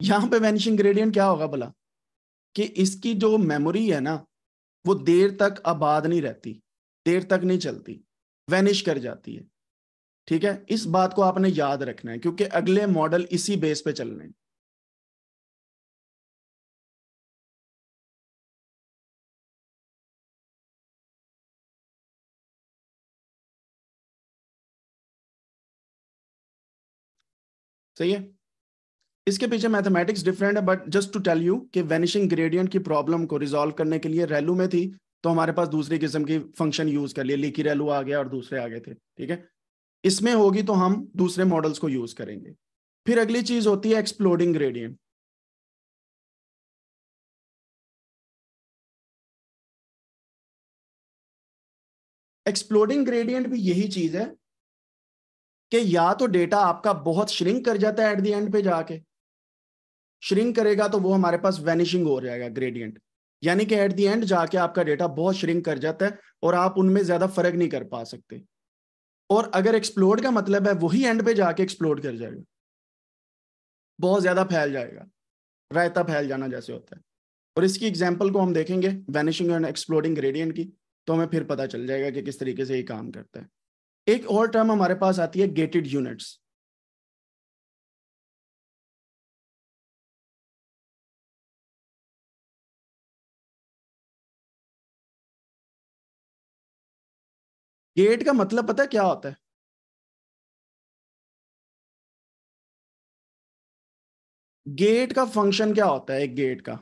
यहां पे वेनिशिंग ग्रेडियंट क्या होगा भला कि इसकी जो मेमोरी है ना वो देर तक आबाद नहीं रहती देर तक नहीं चलती वैनिश कर जाती है ठीक है इस बात को आपने याद रखना है क्योंकि अगले मॉडल इसी बेस पे चल रहे हैं सही है इसके पीछे मैथमेटिक्स डिफरेंट है but just to tell you कि वेनिशिंग ग्रेडियंट की प्रॉब्लम को रिजोल्व करने के लिए रेलू में थी तो हमारे पास दूसरी किस्म की फंक्शन यूज कर लिए लीकी रेलू आ गया और दूसरे आ गए थे ठीक है इसमें होगी तो हम दूसरे मॉडल्स को यूज करेंगे फिर अगली चीज होती है एक्सप्लोडिंग ग्रेडियंट एक्सप्लोडिंग ग्रेडियंट भी यही चीज है कि या तो डेटा आपका बहुत श्रिंक कर जाता है एट द एंड पे जाके श्रिंक करेगा तो वो हमारे पास वेनिशिंग हो जाएगा ग्रेडियंट यानी कि एट दी एंड जाके आपका डेटा बहुत श्रिंक कर जाता है और आप उनमें ज्यादा फर्क नहीं कर पा सकते और अगर एक्सप्लोर का मतलब है वही एंड पे जाके एक्सप्लोर कर जाएगा बहुत ज्यादा फैल जाएगा रायता फैल जाना जैसे होता है और इसकी एग्जाम्पल को हम देखेंगे वैनिशिंग एंड एक्सप्लोरिंग ग्रेडियंट की तो हमें फिर पता चल जाएगा कि किस तरीके से ये काम करता है एक और टर्म हमारे पास आती है गेटेड यूनिट्स गेट का मतलब पता है क्या होता है गेट का फंक्शन क्या होता है एक गेट का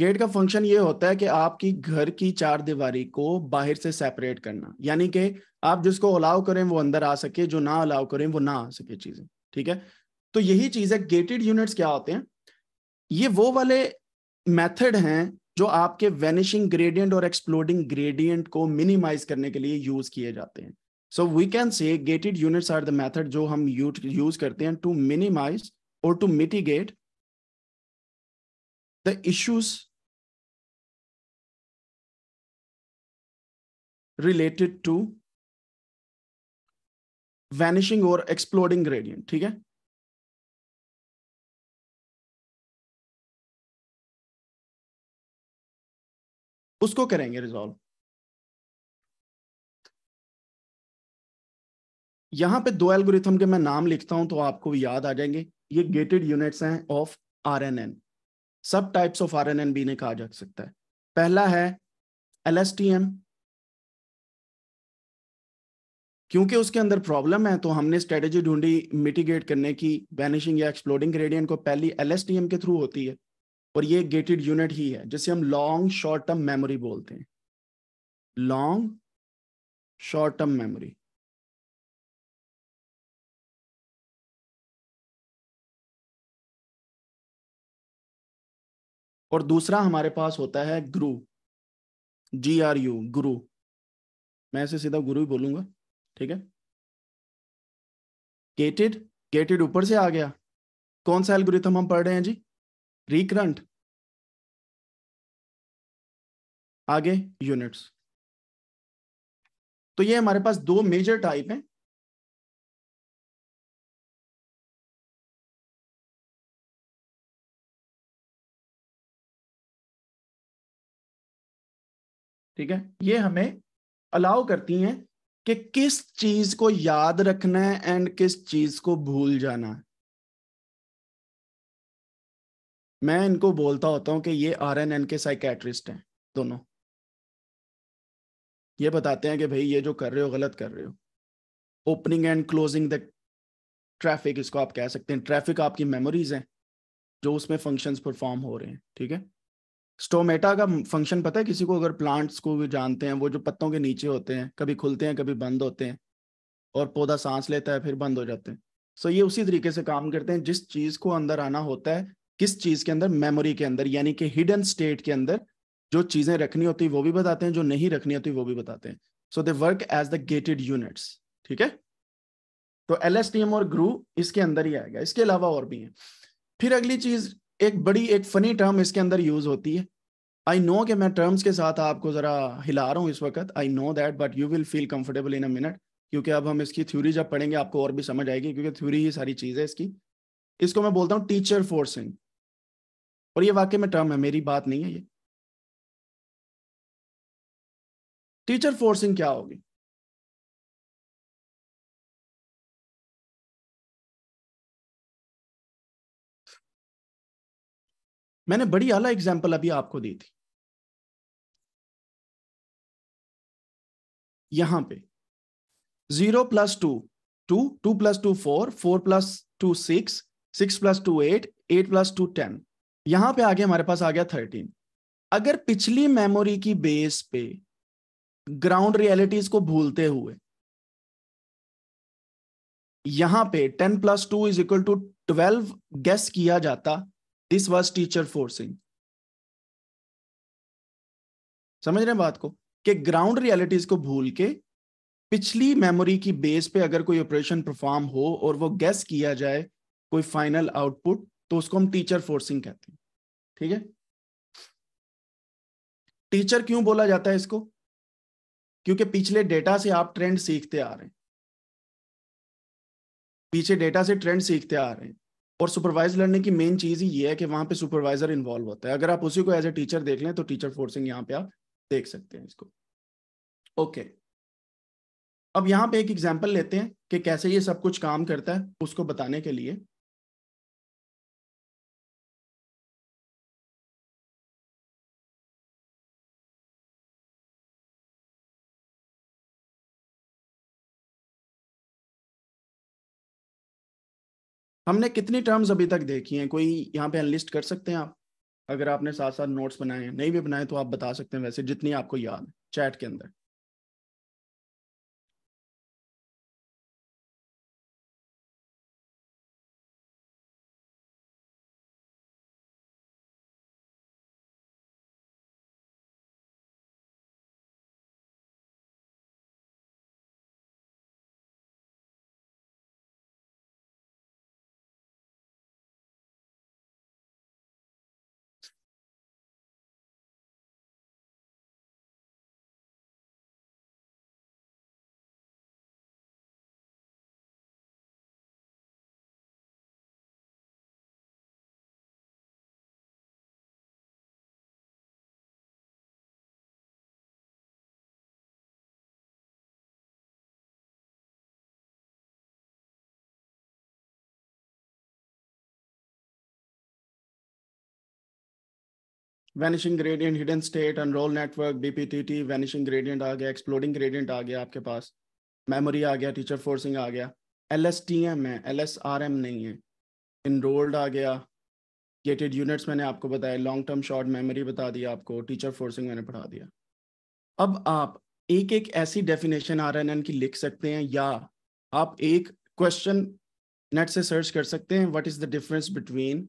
गेट का फंक्शन ये होता है कि आपकी घर की चार दीवारी को बाहर से सेपरेट करना यानी कि आप जिसको अलाउ करें वो अंदर आ सके जो ना अलाउ करें वो ना आ सके चीजें ठीक है तो यही चीज है गेटेड यूनिट्स क्या होते हैं ये वो वाले मेथड हैं जो आपके वेनिशिंग ग्रेडियंट और एक्सप्लोडिंग ग्रेडियंट को मिनिमाइज करने के लिए यूज किए जाते हैं so we can say gated units are the method जो हम यूज करते हैं टू मिनिमाइज और to mitigate the issues related to vanishing और एक्सप्लोडिंग ग्रेडियंट ठीक है उसको करेंगे रिजॉल्व यहां पे दो एल्गोरिथम के मैं नाम लिखता हूं तो आपको याद आ जाएंगे ये गेटेड यूनिट्स हैं of RNN subtypes of RNN भी ने कहा जा सकता है पहला है एलएसटीएम क्योंकि उसके अंदर प्रॉब्लम है तो हमने स्ट्रेटेजी ढूंढी मिटिगेट करने की वैनिशिंग या एक्सप्लोडिंग ग्रेडियंट को पहली एलएसटीएम के थ्रू होती है और ये गेटेड यूनिट ही है जिसे हम लॉन्ग शॉर्ट टर्म मेमोरी बोलते हैं लॉन्ग शॉर्ट टर्म मेमोरी और दूसरा हमारे पास होता है गुरु जी आर यू गुरु मैं इसे सीधा गुरु ही बोलूंगा ठीक है गेटेड गेटेड ऊपर से आ गया कौन सा एल्गोरिथम हम पढ़ रहे हैं जी रिकरंट आगे यूनिट्स तो ये हमारे पास दो मेजर टाइप हैं ठीक है ये हमें अलाउ करती हैं कि किस चीज को याद रखना है एंड किस चीज को भूल जाना है मैं इनको बोलता होता हूँ कि ये आर एन एन के साइकेट्रिस्ट हैं दोनों ये बताते हैं कि भाई ये जो कर रहे हो गलत कर रहे हो opening and closing the traffic इसको आप कह सकते हैं ट्रैफिक आपकी मेमोरीज हैं जो उसमें फंक्शंस परफॉर्म हो रहे हैं ठीक है स्टोमेटा का फंक्शन पता है किसी को अगर प्लांट्स को भी जानते हैं वो जो पत्तों के नीचे होते हैं कभी खुलते हैं कभी बंद होते हैं और पौधा सांस लेता है फिर बंद हो जाते हैं सो so, ये उसी तरीके से काम करते हैं जिस चीज़ को अंदर आना होता है किस चीज के अंदर मेमोरी के अंदर यानी कि हिडन स्टेट के अंदर जो चीजें रखनी होती है वो भी बताते हैं जो नहीं रखनी होती वो भी बताते हैं so they work as the gated units ठीक है तो एल और ग्रू इसके अंदर ही आएगा इसके अलावा और भी है फिर अगली चीज एक बड़ी एक फनी टर्म इसके अंदर यूज होती है आई नो कि मैं टर्म्स के साथ आपको जरा हिला रहा हूँ इस वक्त I know that but you will feel comfortable in a minute क्योंकि अब हम इसकी थ्योरी जब पढ़ेंगे आपको और भी समझ आएगी क्योंकि थ्योरी ही सारी चीज है इसकी इसको मैं बोलता हूँ टीचर फोर्सिंग और ये वाकई में टर्म है मेरी बात नहीं है ये टीचर फोर्सिंग क्या होगी मैंने बड़ी आला एग्जाम्पल अभी आपको दी थी यहां पे zero plus two two two plus two four four plus two six six plus two eight eight plus two ten यहां पे आगे हमारे पास आ गया थर्टीन अगर पिछली मेमोरी की बेस पे ग्राउंड रियलिटीज को भूलते हुए यहां पे ten plus two is equal to twelve guess किया जाता दिस वॉज टीचर फोर्सिंग समझ रहे हैं बात को कि ग्राउंड रियलिटीज को भूल के पिछली मेमोरी की बेस पे अगर कोई ऑपरेशन परफॉर्म हो और वो गैस किया जाए कोई फाइनल आउटपुट तो उसको हम टीचर फोर्सिंग कहते हैं ठीक है टीचर क्यों बोला जाता है इसको क्योंकि पिछले डेटा से आप ट्रेंड सीखते आ रहे हैं पीछे डेटा से ट्रेंड सीखते आ रहे हैं और सुपरवाइज लर्निंग की मेन चीज ही ये है कि वहां पे सुपरवाइजर इन्वॉल्व होता है अगर आप उसी को एज ए टीचर देख लें तो टीचर फोर्सिंग यहाँ पे आप देख सकते हैं इसको ओके okay. अब यहाँ पे एक एग्जाम्पल लेते हैं कि कैसे ये सब कुछ काम करता है उसको बताने के लिए हमने कितनी टर्म्स अभी तक देखी हैं कोई यहाँ पे अनलिस्ट कर सकते हैं आप अगर आपने साथ साथ नोट्स बनाए हैं नहीं भी बनाए तो आप बता सकते हैं वैसे जितनी आपको याद है चैट के अंदर vanishing gradient hidden state unroll network BPTT vanishing gradient आ गया एक्सप्लोडिंग ग्रेडियंट आ गया आपके पास मेमोरी आ गया टीचर फोर्सिंग आ गया एल एस टी एम है एल एस आर एम नहीं है इनरोल्ड आ गया गेटेड यूनिट्स मैंने आपको बताया लॉन्ग टर्म शॉर्ट मेमोरी बता दिया आपको टीचर फोर्सिंग मैंने पढ़ा दिया अब आप एक एक ऐसी डेफिनेशन आर एन एन की लिख सकते हैं या आप एक क्वेश्चन नेट से सर्च कर सकते हैं what is the difference between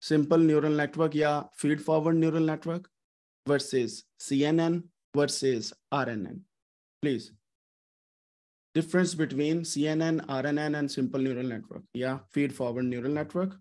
simple neural network or feed forward neural network versus CNN versus RNN. Please. Difference between CNN, RNN and simple neural network Yeah, feed forward neural network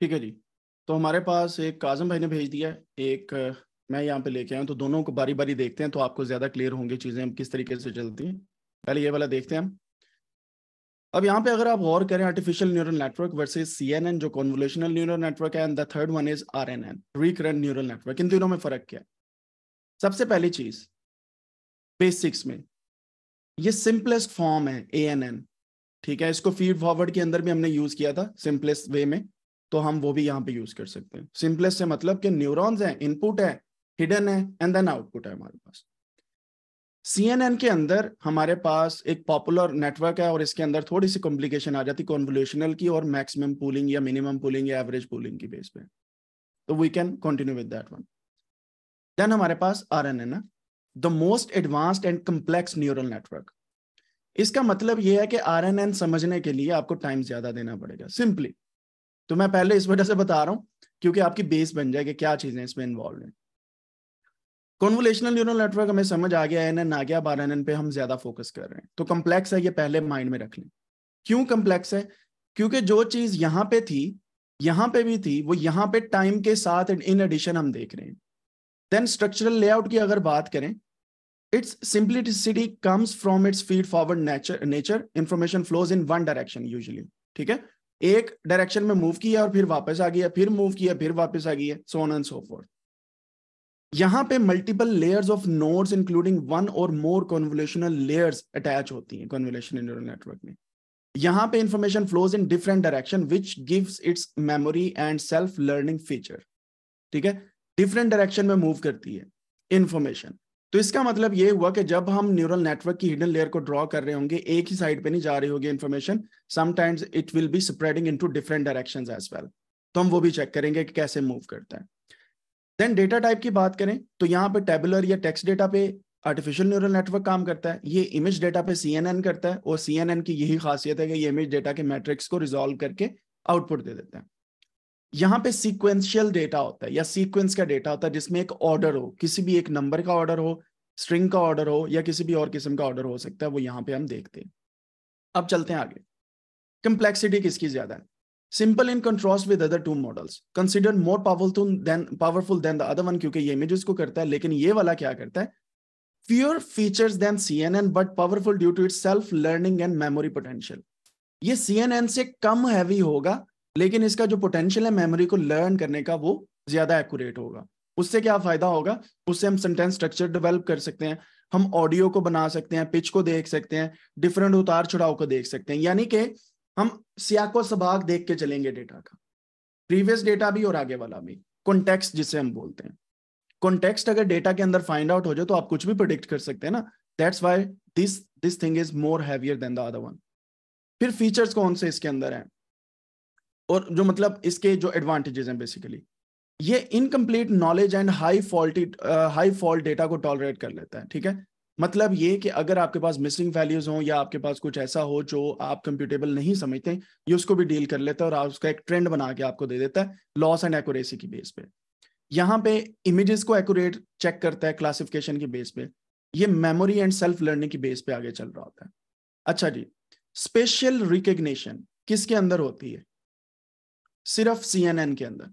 ठीक है जी तो हमारे पास एक काजम भाई ने भेज दिया है एक मैं यहाँ पे लेके आया तो दोनों को बारी बारी देखते हैं तो आपको ज़्यादा क्लियर होंगी चीज़ें हम किस तरीके से चलती हैं पहले ये वाला देखते हैं हम अब यहाँ पे अगर आप गौर करें artificial neural network versus C N N जो कॉन्वोल्यूशनल न्यूरल नेटवर्क है and the third one is R N N recurrent neural network इन दोनों में फर्क क्या है सबसे पहली चीज बेसिक्स में ये सिंपलेस्ट फॉर्म है ए एन एन ठीक है इसको फीड फॉरवर्ड के अंदर भी हमने यूज किया था सिंपलेस्ट वे में तो हम वो भी यहाँ पे यूज कर सकते हैं सिंपलेस्ट से मतलब कि न्यूरॉन्स हैं इनपुट है हिडन है एंड देन आउटपुट है हमारे पास सीएनएन के अंदर हमारे पास एक पॉपुलर नेटवर्क है और इसके अंदर थोड़ी सी कॉम्प्लिकेशन आ जाती है कॉन्वोल्यूशनल की और मैक्सिमम पूलिंग या मिनिमम पूलिंग या एवरेज पूलिंग की बेस पे तो we can continue with that one then हमारे पास आर एन एन है the most advanced and complex neural network इसका मतलब यह है कि आर एन एन समझने के लिए आपको टाइम ज्यादा देना पड़ेगा सिंपली तो मैं पहले इस वजह से बता रहा हूँ क्योंकि आपकी बेस बन जाए कि क्या चीजें इसमें इन्वॉल्व है कॉन्वोलेशनल न्यूरल नेटवर्क हमें समझ आ गया एन एन आ गया बार एन एन पे हम ज्यादा फोकस कर रहे हैं तो कम्प्लेक्स है ये पहले माइंड में रख लें क्यों कम्प्लेक्स है क्योंकि जो चीज यहाँ पे थी यहाँ पे भी थी वो यहाँ पे टाइम के साथ इन एडिशन हम देख रहे हैं देन स्ट्रक्चरल लेआउट की अगर बात करें its simplicity comes from its feed forward nature nature flows in one direction usually ठीक है एक डायरेक्शन में मूव किया और फिर वापस आ गया फिर मूव किया फिर वापस आ गया so on and so forth यहां पे multiple layers of nodes including one और मोर कॉन्वोल्यूशनल लेयर्स अटैच होती हैं कॉन्वोल्यूशन न्यूरल नेटवर्क में यहां पे information flows in different direction which gives its memory and self learning feature ठीक है डिफरेंट डायरेक्शन में मूव करती है इंफॉर्मेशन तो इसका मतलब ये हुआ कि जब हम न्यूरल नेटवर्क की हिडन लेयर को ड्रॉ कर रहे होंगे एक ही साइड पे नहीं जा रही होगी information sometimes it will be spreading into different directions as well तो हम वो भी चेक करेंगे कि कैसे मूव करता है देन डेटा टाइप की बात करें तो यहाँ पे टेबुलर या टेक्स डेटा पे आर्टिफिशियल न्यूरल नेटवर्क काम करता है ये इमेज डेटा पे सी करता है और सी की यही खासियत है कि ये इमेज डेटा के मैट्रिक्स को रिजोल्व करके आउटपुट दे देता है यहाँ पे सीक्वेंशियल डेटा होता है या सीक्वेंस का डेटा होता है जिसमें एक ऑर्डर हो किसी भी एक नंबर का ऑर्डर हो स्ट्रिंग का ऑर्डर हो या किसी भी और किस्म का ऑर्डर हो सकता है वो यहाँ पे हम देखते हैं अब चलते हैं आगे कंप्लेक्सिटी किसकी ज्यादा है simple in contrast with other two models consider more powerful powerful than the other one क्योंकि ये इमेजेस को करता है लेकिन ये वाला क्या करता है fewer features than C N N but powerful due to it self learning and memory potential ये सी एन एन से कम हैवी होगा लेकिन इसका जो पोटेंशियल है मेमोरी को लर्न करने का वो ज्यादा एक्यूरेट होगा उससे क्या फायदा होगा उससे हम सेंटेंस स्ट्रक्चर डेवलप कर सकते हैं हम ऑडियो को बना सकते हैं पिच को देख सकते हैं डिफरेंट उतार चढ़ाव को देख सकते हैं यानी कि हम सियाको सबाग देख के चलेंगे डेटा का प्रीवियस डेटा भी और आगे वाला भी कॉन्टेक्स्ट जिसे हम बोलते हैं कॉन्टेक्स्ट अगर डेटा के अंदर फाइंड आउट हो जाए तो आप कुछ भी प्रोडिक्ट कर सकते हैं ना that's why this this thing is more heavier than the other one फिर फीचर्स कौन से इसके अंदर हैं और जो मतलब इसके जो एडवांटेजेस हैं बेसिकली ये incomplete knowledge and high faulty high fault data को टॉलरेट कर लेता है ठीक है मतलब ये कि अगर आपके पास मिसिंग वैल्यूज हो या आपके पास कुछ ऐसा हो जो आप कंप्यूटेबल नहीं समझते ये उसको भी डील कर लेता है और आप उसका एक ट्रेंड बना के आपको दे देता है लॉस एंड एक्यूरेसी की बेस पे यहाँ पे इमेजेस को एक्यूरेट चेक करता है क्लासिफिकेशन की बेस पे ये मेमोरी एंड सेल्फ लर्निंग की बेस पे आगे चल रहा होता है अच्छा जी स्पेशल रिकग्निशन किसके अंदर होती है सिर्फ सीएनएन के अंदर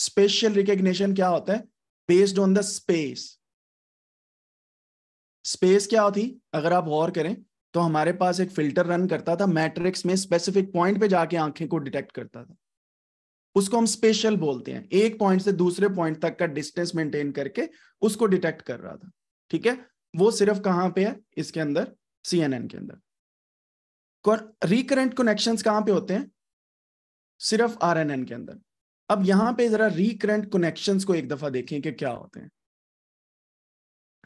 स्पेशल रिकग्निशन क्या होता है based on the space space क्या होती अगर आप गौर करें तो हमारे पास एक फिल्टर रन करता था मैट्रिक्स में स्पेसिफिक पॉइंट पे जाके आंखें को डिटेक्ट करता था उसको हम स्पेशल बोलते हैं एक पॉइंट से दूसरे पॉइंट तक का डिस्टेंस मेंटेन करके उसको डिटेक्ट कर रहा था ठीक है वो सिर्फ कहां पे है इसके अंदर सीएनएन के अंदर रिकरेंट कनेक्शंस कहां पे होते हैं सिर्फ आर एन एन के अंदर अब यहां पे जरा रिकरेंट कनेक्शंस को एक दफा देखें कि क्या होते हैं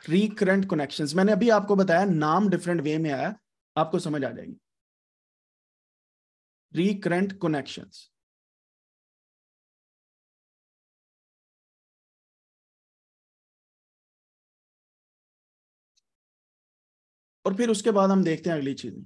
रिकरेंट कनेक्शंस मैंने अभी आपको बताया नाम डिफरेंट वे में आया आपको समझ आ जाएगी रिकरेंट कनेक्शंस और फिर उसके बाद हम देखते हैं अगली चीजें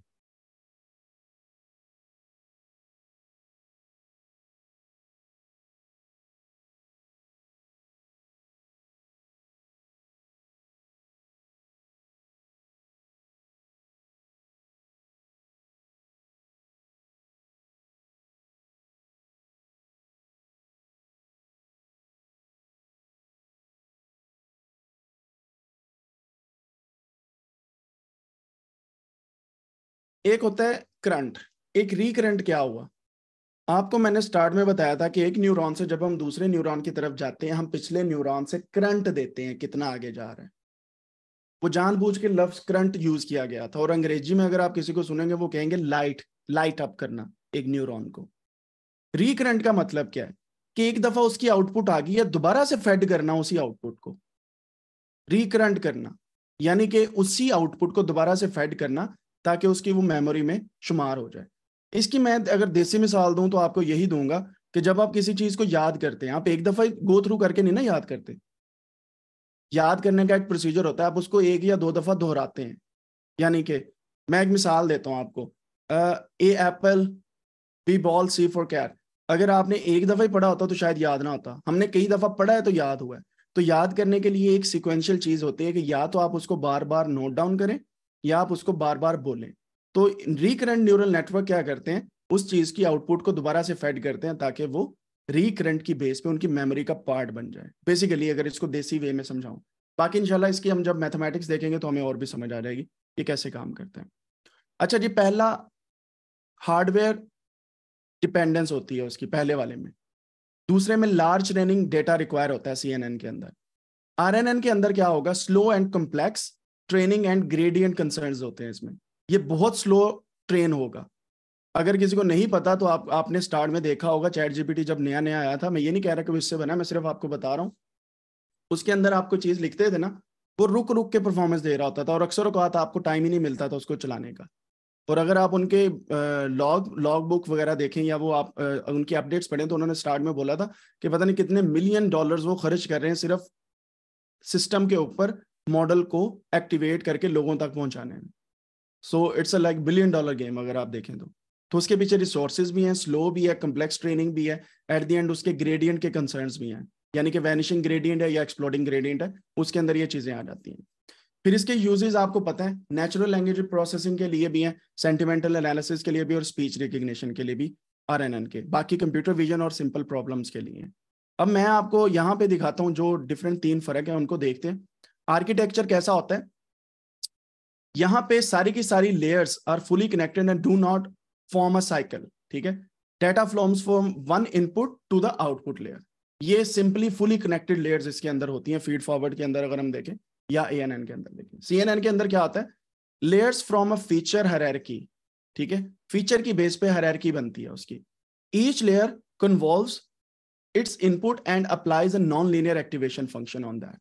एक होता है करंट एक रिकरंट क्या हुआ आपको मैंने स्टार्ट में बताया था कि एक न्यूरॉन से जब हम दूसरे न्यूरॉन की तरफ जाते हैं हम पिछले न्यूरॉन से करंट देते हैं कितना आगे जा रहा है वो जानबूझ के लफ्ज करंट यूज किया गया था और अंग्रेजी में अगर आप किसी को सुनेंगे वो कहेंगे लाइट लाइट अप करना एक न्यूरॉन को रिकरंट का मतलब क्या है कि एक दफा उसकी आउटपुट आ गई है दोबारा से फेड करना उसी आउटपुट को रिकरंट करना यानी कि उसी आउटपुट को दोबारा से फेड करना ताकि उसकी वो मेमोरी में शुमार हो जाए इसकी मैं अगर देसी मिसाल दूं तो आपको यही दूंगा कि जब आप किसी चीज को याद करते हैं आप एक दफा गो थ्रू करके नहीं ना याद करते याद करने का एक प्रोसीजर होता है आप उसको एक या दो दफा दोहराते हैं यानी कि मैं एक मिसाल देता हूँ आपको A apple B ball C for cat अगर आपने एक दफा ही पढ़ा होता तो शायद याद ना होता हमने कई दफा पढ़ा है तो याद हुआ है तो याद करने के लिए एक सिक्वेंशियल चीज होती है कि या तो आप उसको बार बार नोट डाउन करें या आप उसको बार बार बोलें तो रिकरेंट न्यूरल नेटवर्क क्या करते हैं उस चीज की आउटपुट को दोबारा से फेड करते हैं ताकि वो रिकरेंट की बेस पे उनकी मेमोरी का पार्ट बन जाए बेसिकली अगर इसको देसी वे में समझाऊं बाकी इंशाल्लाह इसकी हम जब मैथमेटिक्स देखेंगे तो हमें और भी समझ आ जाएगी ये कैसे काम करते हैं अच्छा जी पहला हार्डवेयर डिपेंडेंस होती है उसकी पहले वाले में दूसरे में लार्ज ट्रेनिंग डेटा रिक्वायर होता है एन के अंदर एन के अंदर क्या होगा slow and complex training and gradient concern होते हैं इसमें ये बहुत स्लो ट्रेन होगा अगर किसी को नहीं पता तो आप आपने स्टार्ट में देखा होगा चैट जीपीटी जब नया नया आया था मैं ये नहीं कह रहा कि इससे बना मैं सिर्फ आपको बता रहा हूँ उसके अंदर आपको चीज लिखते थे ना वो रुक रुक के परफॉर्मेंस दे रहा होता था और अक्सर था तो आपको टाइम ही नहीं मिलता था उसको चलाने का और अगर आप उनके लॉग लॉग बुक वगैरह देखें या वो आप उनकी अपडेट्स पढ़ें तो उन्होंने स्टार्ट में बोला था कि पता नहीं कितने मिलियन डॉलर्स वो खर्च कर रहे हैं सिर्फ सिस्टम के ऊपर मॉडल को एक्टिवेट करके लोगों तक पहुंचाने में so it's a like billion dollar game अगर आप देखें तो तो उसके पीछे रिसोर्सेज भी हैं स्लो भी है कम्प्लेक्स ट्रेनिंग भी है एट दी एंड उसके ग्रेडियंट के कंसर्न भी हैं यानी कि वैनिशिंग ग्रेडियंट है या एक्सप्लोडिंग ग्रेडियंट है उसके अंदर ये चीज़ें आ जाती हैं फिर इसके यूजेज आपको पता है नेचुरल लैंग्वेज प्रोसेसिंग के लिए भी हैं सेंटिमेंटल एनालिसिस के लिए भी और स्पीच रिकग्निशन के लिए भी आर के बाकी कंप्यूटर विजन और सिंपल प्रॉब्लम्स के लिए अब मैं आपको यहाँ पे दिखाता हूँ जो डिफरेंट तीन फर्क है उनको देखते हैं आर्किटेक्चर कैसा होता है यहां पे सारी की सारी layers are fully connected and do not form a cycle ठीक है data flows form one input to the output layer ये सिंपली फुली कनेक्टेड लेयर्स इसके अंदर होती हैं फीड फॉरवर्ड के अंदर अगर हम देखें या ए के अंदर देखें सी के अंदर क्या होता है layers from a feature hierarchy ठीक है फीचर की बेस पे हरकी बनती है उसकी each layer convolve its input and applies a non linear activation function on that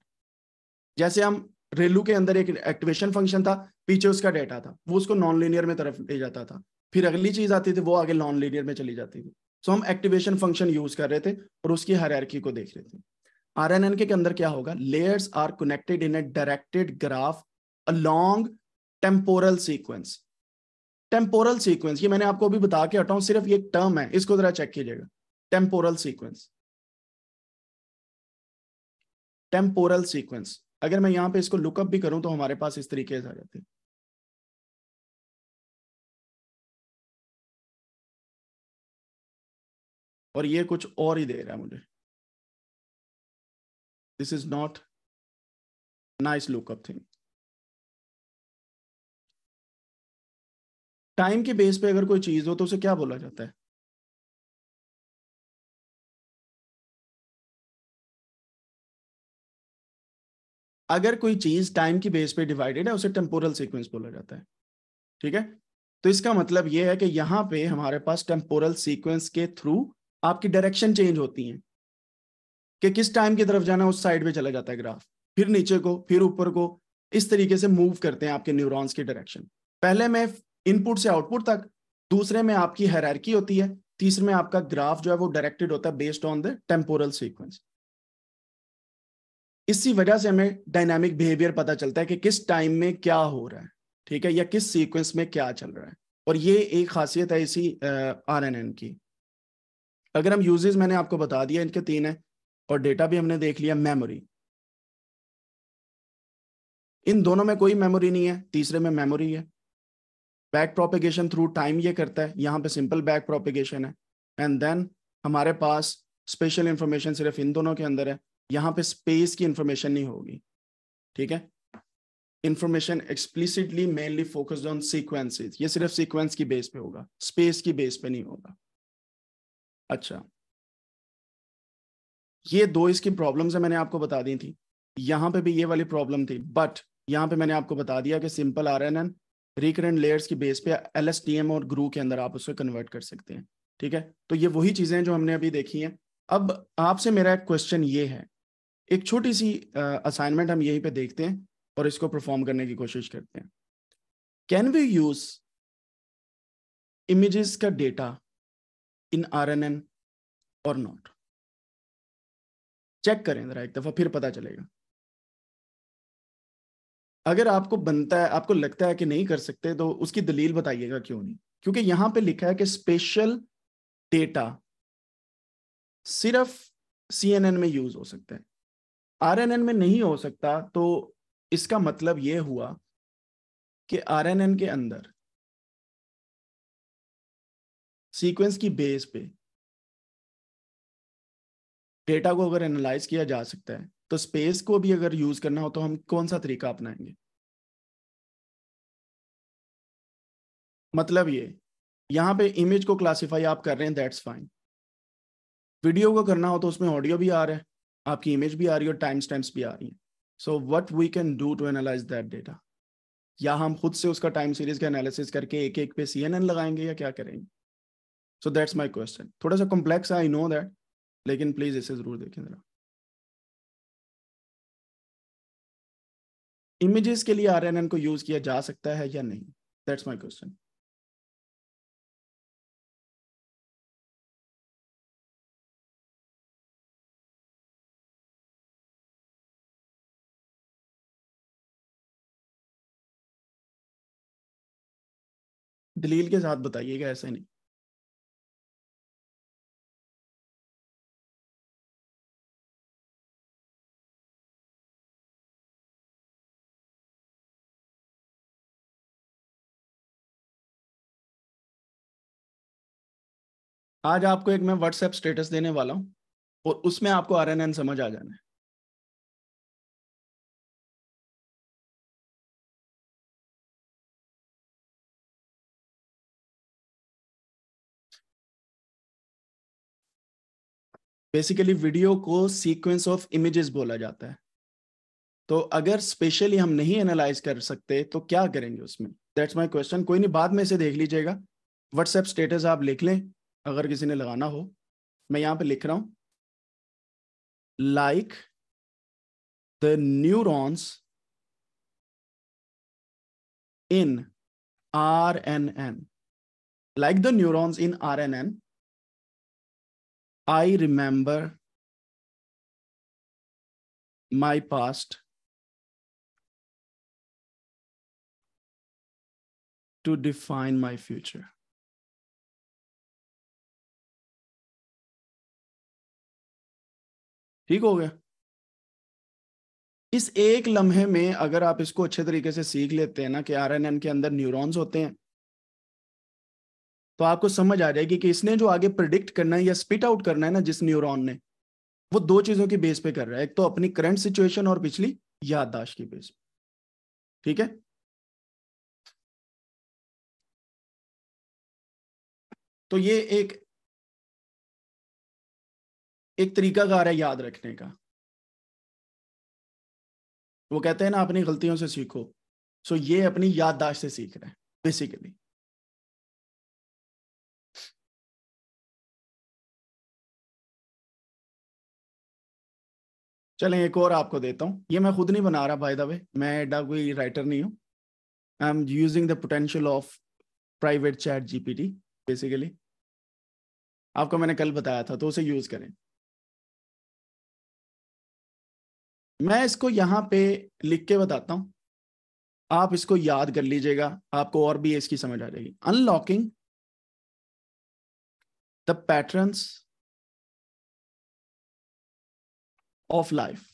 जैसे हम रेलू के अंदर एक एक्टिवेशन फंक्शन था पीछे उसका डेटा था वो उसको नॉन लीनियर में तरफ ले जाता था फिर अगली चीज आती थी वो आगे नॉन लीनियर में चली जाती थी सो हम एक्टिवेशन फंक्शन यूज कर रहे थे और उसकी हरारकी को देख रहे थे आर के अंदर क्या होगा layers are connected in a directed graph along temporal sequence temporal sequence ये मैंने आपको अभी बता के हटाऊ सिर्फ ये टर्म है इसको जरा चेक कीजिएगा टेम्पोरल सीक्वेंस टेम्पोरल सीक्वेंस अगर मैं यहां पे इसको लुकअप भी करूं तो हमारे पास इस तरीके से आ जाते हैं और ये कुछ और ही दे रहा है मुझे this is not nice lookup thing time के बेस पे अगर कोई चीज हो तो उसे क्या बोला जाता है अगर कोई चीज टाइम की बेस पे डिवाइडेड है उसे टेम्पोरल सीक्वेंस बोला जाता है ठीक है तो इसका मतलब यह है कि यहाँ पे हमारे पास टेम्पोरल सीक्वेंस के थ्रू आपकी डायरेक्शन चेंज होती है कि किस टाइम की तरफ जाना उस साइड पे चला जाता है ग्राफ फिर नीचे को फिर ऊपर को इस तरीके से मूव करते हैं आपके न्यूरॉन्स की डायरेक्शन पहले में इनपुट से आउटपुट तक दूसरे में आपकी हैरारकी होती है तीसरे में आपका ग्राफ जो है वो डायरेक्टेड होता है based on the temporal sequence इसी वजह से हमें डायनामिक बिहेवियर पता चलता है कि किस टाइम में क्या हो रहा है ठीक है या किस सीक्वेंस में क्या चल रहा है और ये एक खासियत है इसी आर एन एन की अगर हम यूजेस मैंने आपको बता दिया इनके तीन है और डेटा भी हमने देख लिया मेमोरी इन दोनों में कोई मेमोरी नहीं है तीसरे में मेमोरी है बैक प्रोपेगेशन थ्रू टाइम ये करता है यहाँ पे सिंपल बैक प्रोपेगेशन है एंड देन हमारे पास स्पेशल इंफॉर्मेशन सिर्फ इन दोनों के अंदर है यहां पे स्पेस की इंफॉर्मेशन नहीं होगी ठीक है information explicitly mainly focused on sequences ये सिर्फ सीक्वेंस की बेस पे होगा स्पेस की बेस पे नहीं होगा अच्छा ये दो इसकी प्रॉब्लम्स है मैंने आपको बता दी थी यहां पे भी ये वाली प्रॉब्लम थी बट यहां पे मैंने आपको बता दिया कि simple R N N recurrent layers की बेस पे एल एस टी एम और ग्रू के अंदर आप उसको कन्वर्ट कर सकते हैं ठीक है तो ये वही चीजें जो हमने अभी देखी हैं अब आपसे मेरा एक क्वेश्चन ये है एक छोटी सी असाइनमेंट हम यहीं पे देखते हैं और इसको परफॉर्म करने की कोशिश करते हैं कैन वी यूज इमेजेस का data in R N N और नॉट चेक करें जरा एक दफा फिर पता चलेगा अगर आपको बनता है आपको लगता है कि नहीं कर सकते तो उसकी दलील बताइएगा क्यों नहीं क्योंकि यहां पे लिखा है कि स्पेशल डेटा सिर्फ सीएनएन में यूज हो सकता है आर में नहीं हो सकता तो इसका मतलब ये हुआ कि आर के अंदर सीक्वेंस की बेस पे डेटा को अगर एनालाइज किया जा सकता है तो स्पेस को भी अगर यूज करना हो तो हम कौन सा तरीका अपनाएंगे मतलब ये यहां पे इमेज को क्लासिफाई आप कर रहे हैं दैट्स फाइन वीडियो को करना हो तो उसमें ऑडियो भी आ रहा है आपकी इमेज भी आ रही है और टाइम स्टैम्प भी आ रही है so what we can do to analyze that data या हम खुद से उसका टाइम सीरीज का एनालिसिस करके एक एक पे सी लगाएंगे या क्या करेंगे सो दैट्स माई क्वेश्चन थोड़ा सा कॉम्प्लेक्स आई नो दैट लेकिन प्लीज इसे जरूर देखें जरा इमेजेस के लिए आर को यूज किया जा सकता है या नहीं दैट्स माई क्वेश्चन दलील के साथ बताइएगा ऐसे नहीं आज आपको एक मैं व्हाट्सएप स्टेटस देने वाला हूं और उसमें आपको आर समझ आ जाना है बेसिकली वीडियो को सीक्वेंस ऑफ इमेजेस बोला जाता है तो अगर स्पेशली हम नहीं एनालाइज कर सकते तो क्या करेंगे उसमें दैट्स माय क्वेश्चन कोई नहीं बाद में इसे देख लीजिएगा व्हाट्सएप स्टेटस आप लिख लें अगर किसी ने लगाना हो मैं यहाँ पे लिख रहा हूं like the neurons in R N N like the neurons in R N N I remember my past to define my future. ठीक हो गया इस एक लम्हे में अगर आप इसको अच्छे तरीके से सीख लेते हैं ना कि आर के अंदर न्यूरॉन्स होते हैं तो आपको समझ आ जाएगी कि इसने जो आगे प्रिडिक्ट करना है या स्पिट आउट करना है ना जिस न्यूरॉन ने वो दो चीजों की बेस पे कर रहा है एक तो अपनी करंट सिचुएशन और पिछली याददाश्त की बेस पे ठीक है तो ये एक एक कार है याद रखने का वो कहते हैं ना अपनी गलतियों से सीखो सो ये अपनी याददाश्त से सीख रहे हैं बेसिकली चले एक और आपको देता हूँ ये मैं खुद नहीं बना रहा बाय द वे मैं एडा कोई राइटर नहीं हूँ I am using the potential of private chat GPT basically आपको मैंने कल बताया था तो उसे यूज करें मैं इसको यहाँ पे लिख के बताता हूँ आप इसको याद कर लीजिएगा आपको और भी इसकी समझ आ जाएगी unlocking the patterns of life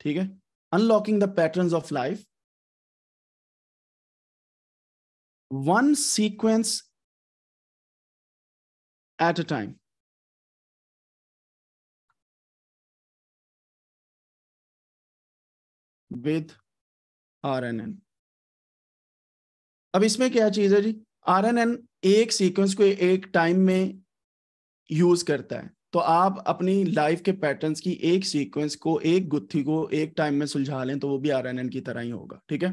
ठीक है unlocking the pattern of life one sequence at a time with R N N अब इसमें क्या चीज है जी आर एन एन एक सीक्वेंस को एक टाइम में यूज करता है तो आप अपनी लाइफ के पैटर्न्स की एक सीक्वेंस को एक गुत्थी को एक टाइम में सुलझा लें तो वो भी आर की तरह ही होगा ठीक है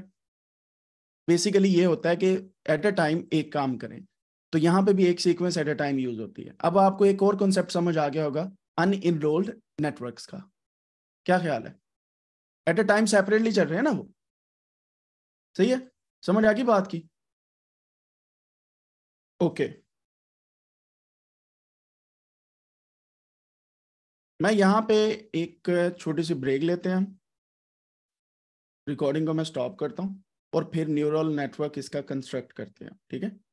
बेसिकली ये होता है कि एट अ टाइम एक काम करें तो यहाँ पे भी एक sequence at a time use होती है अब आपको एक और कॉन्सेप्ट समझ आ गया होगा अन इनरोल्ड नेटवर्क का क्या ख्याल है एट अ टाइम सेपरेटली चल रहे हैं ना वो सही है समझ आ गई बात की ओके okay. मैं यहाँ पे एक छोटी सी ब्रेक लेते हैं रिकॉर्डिंग को मैं स्टॉप करता हूँ और फिर न्यूरल नेटवर्क इसका कंस्ट्रक्ट करते हैं ठीक है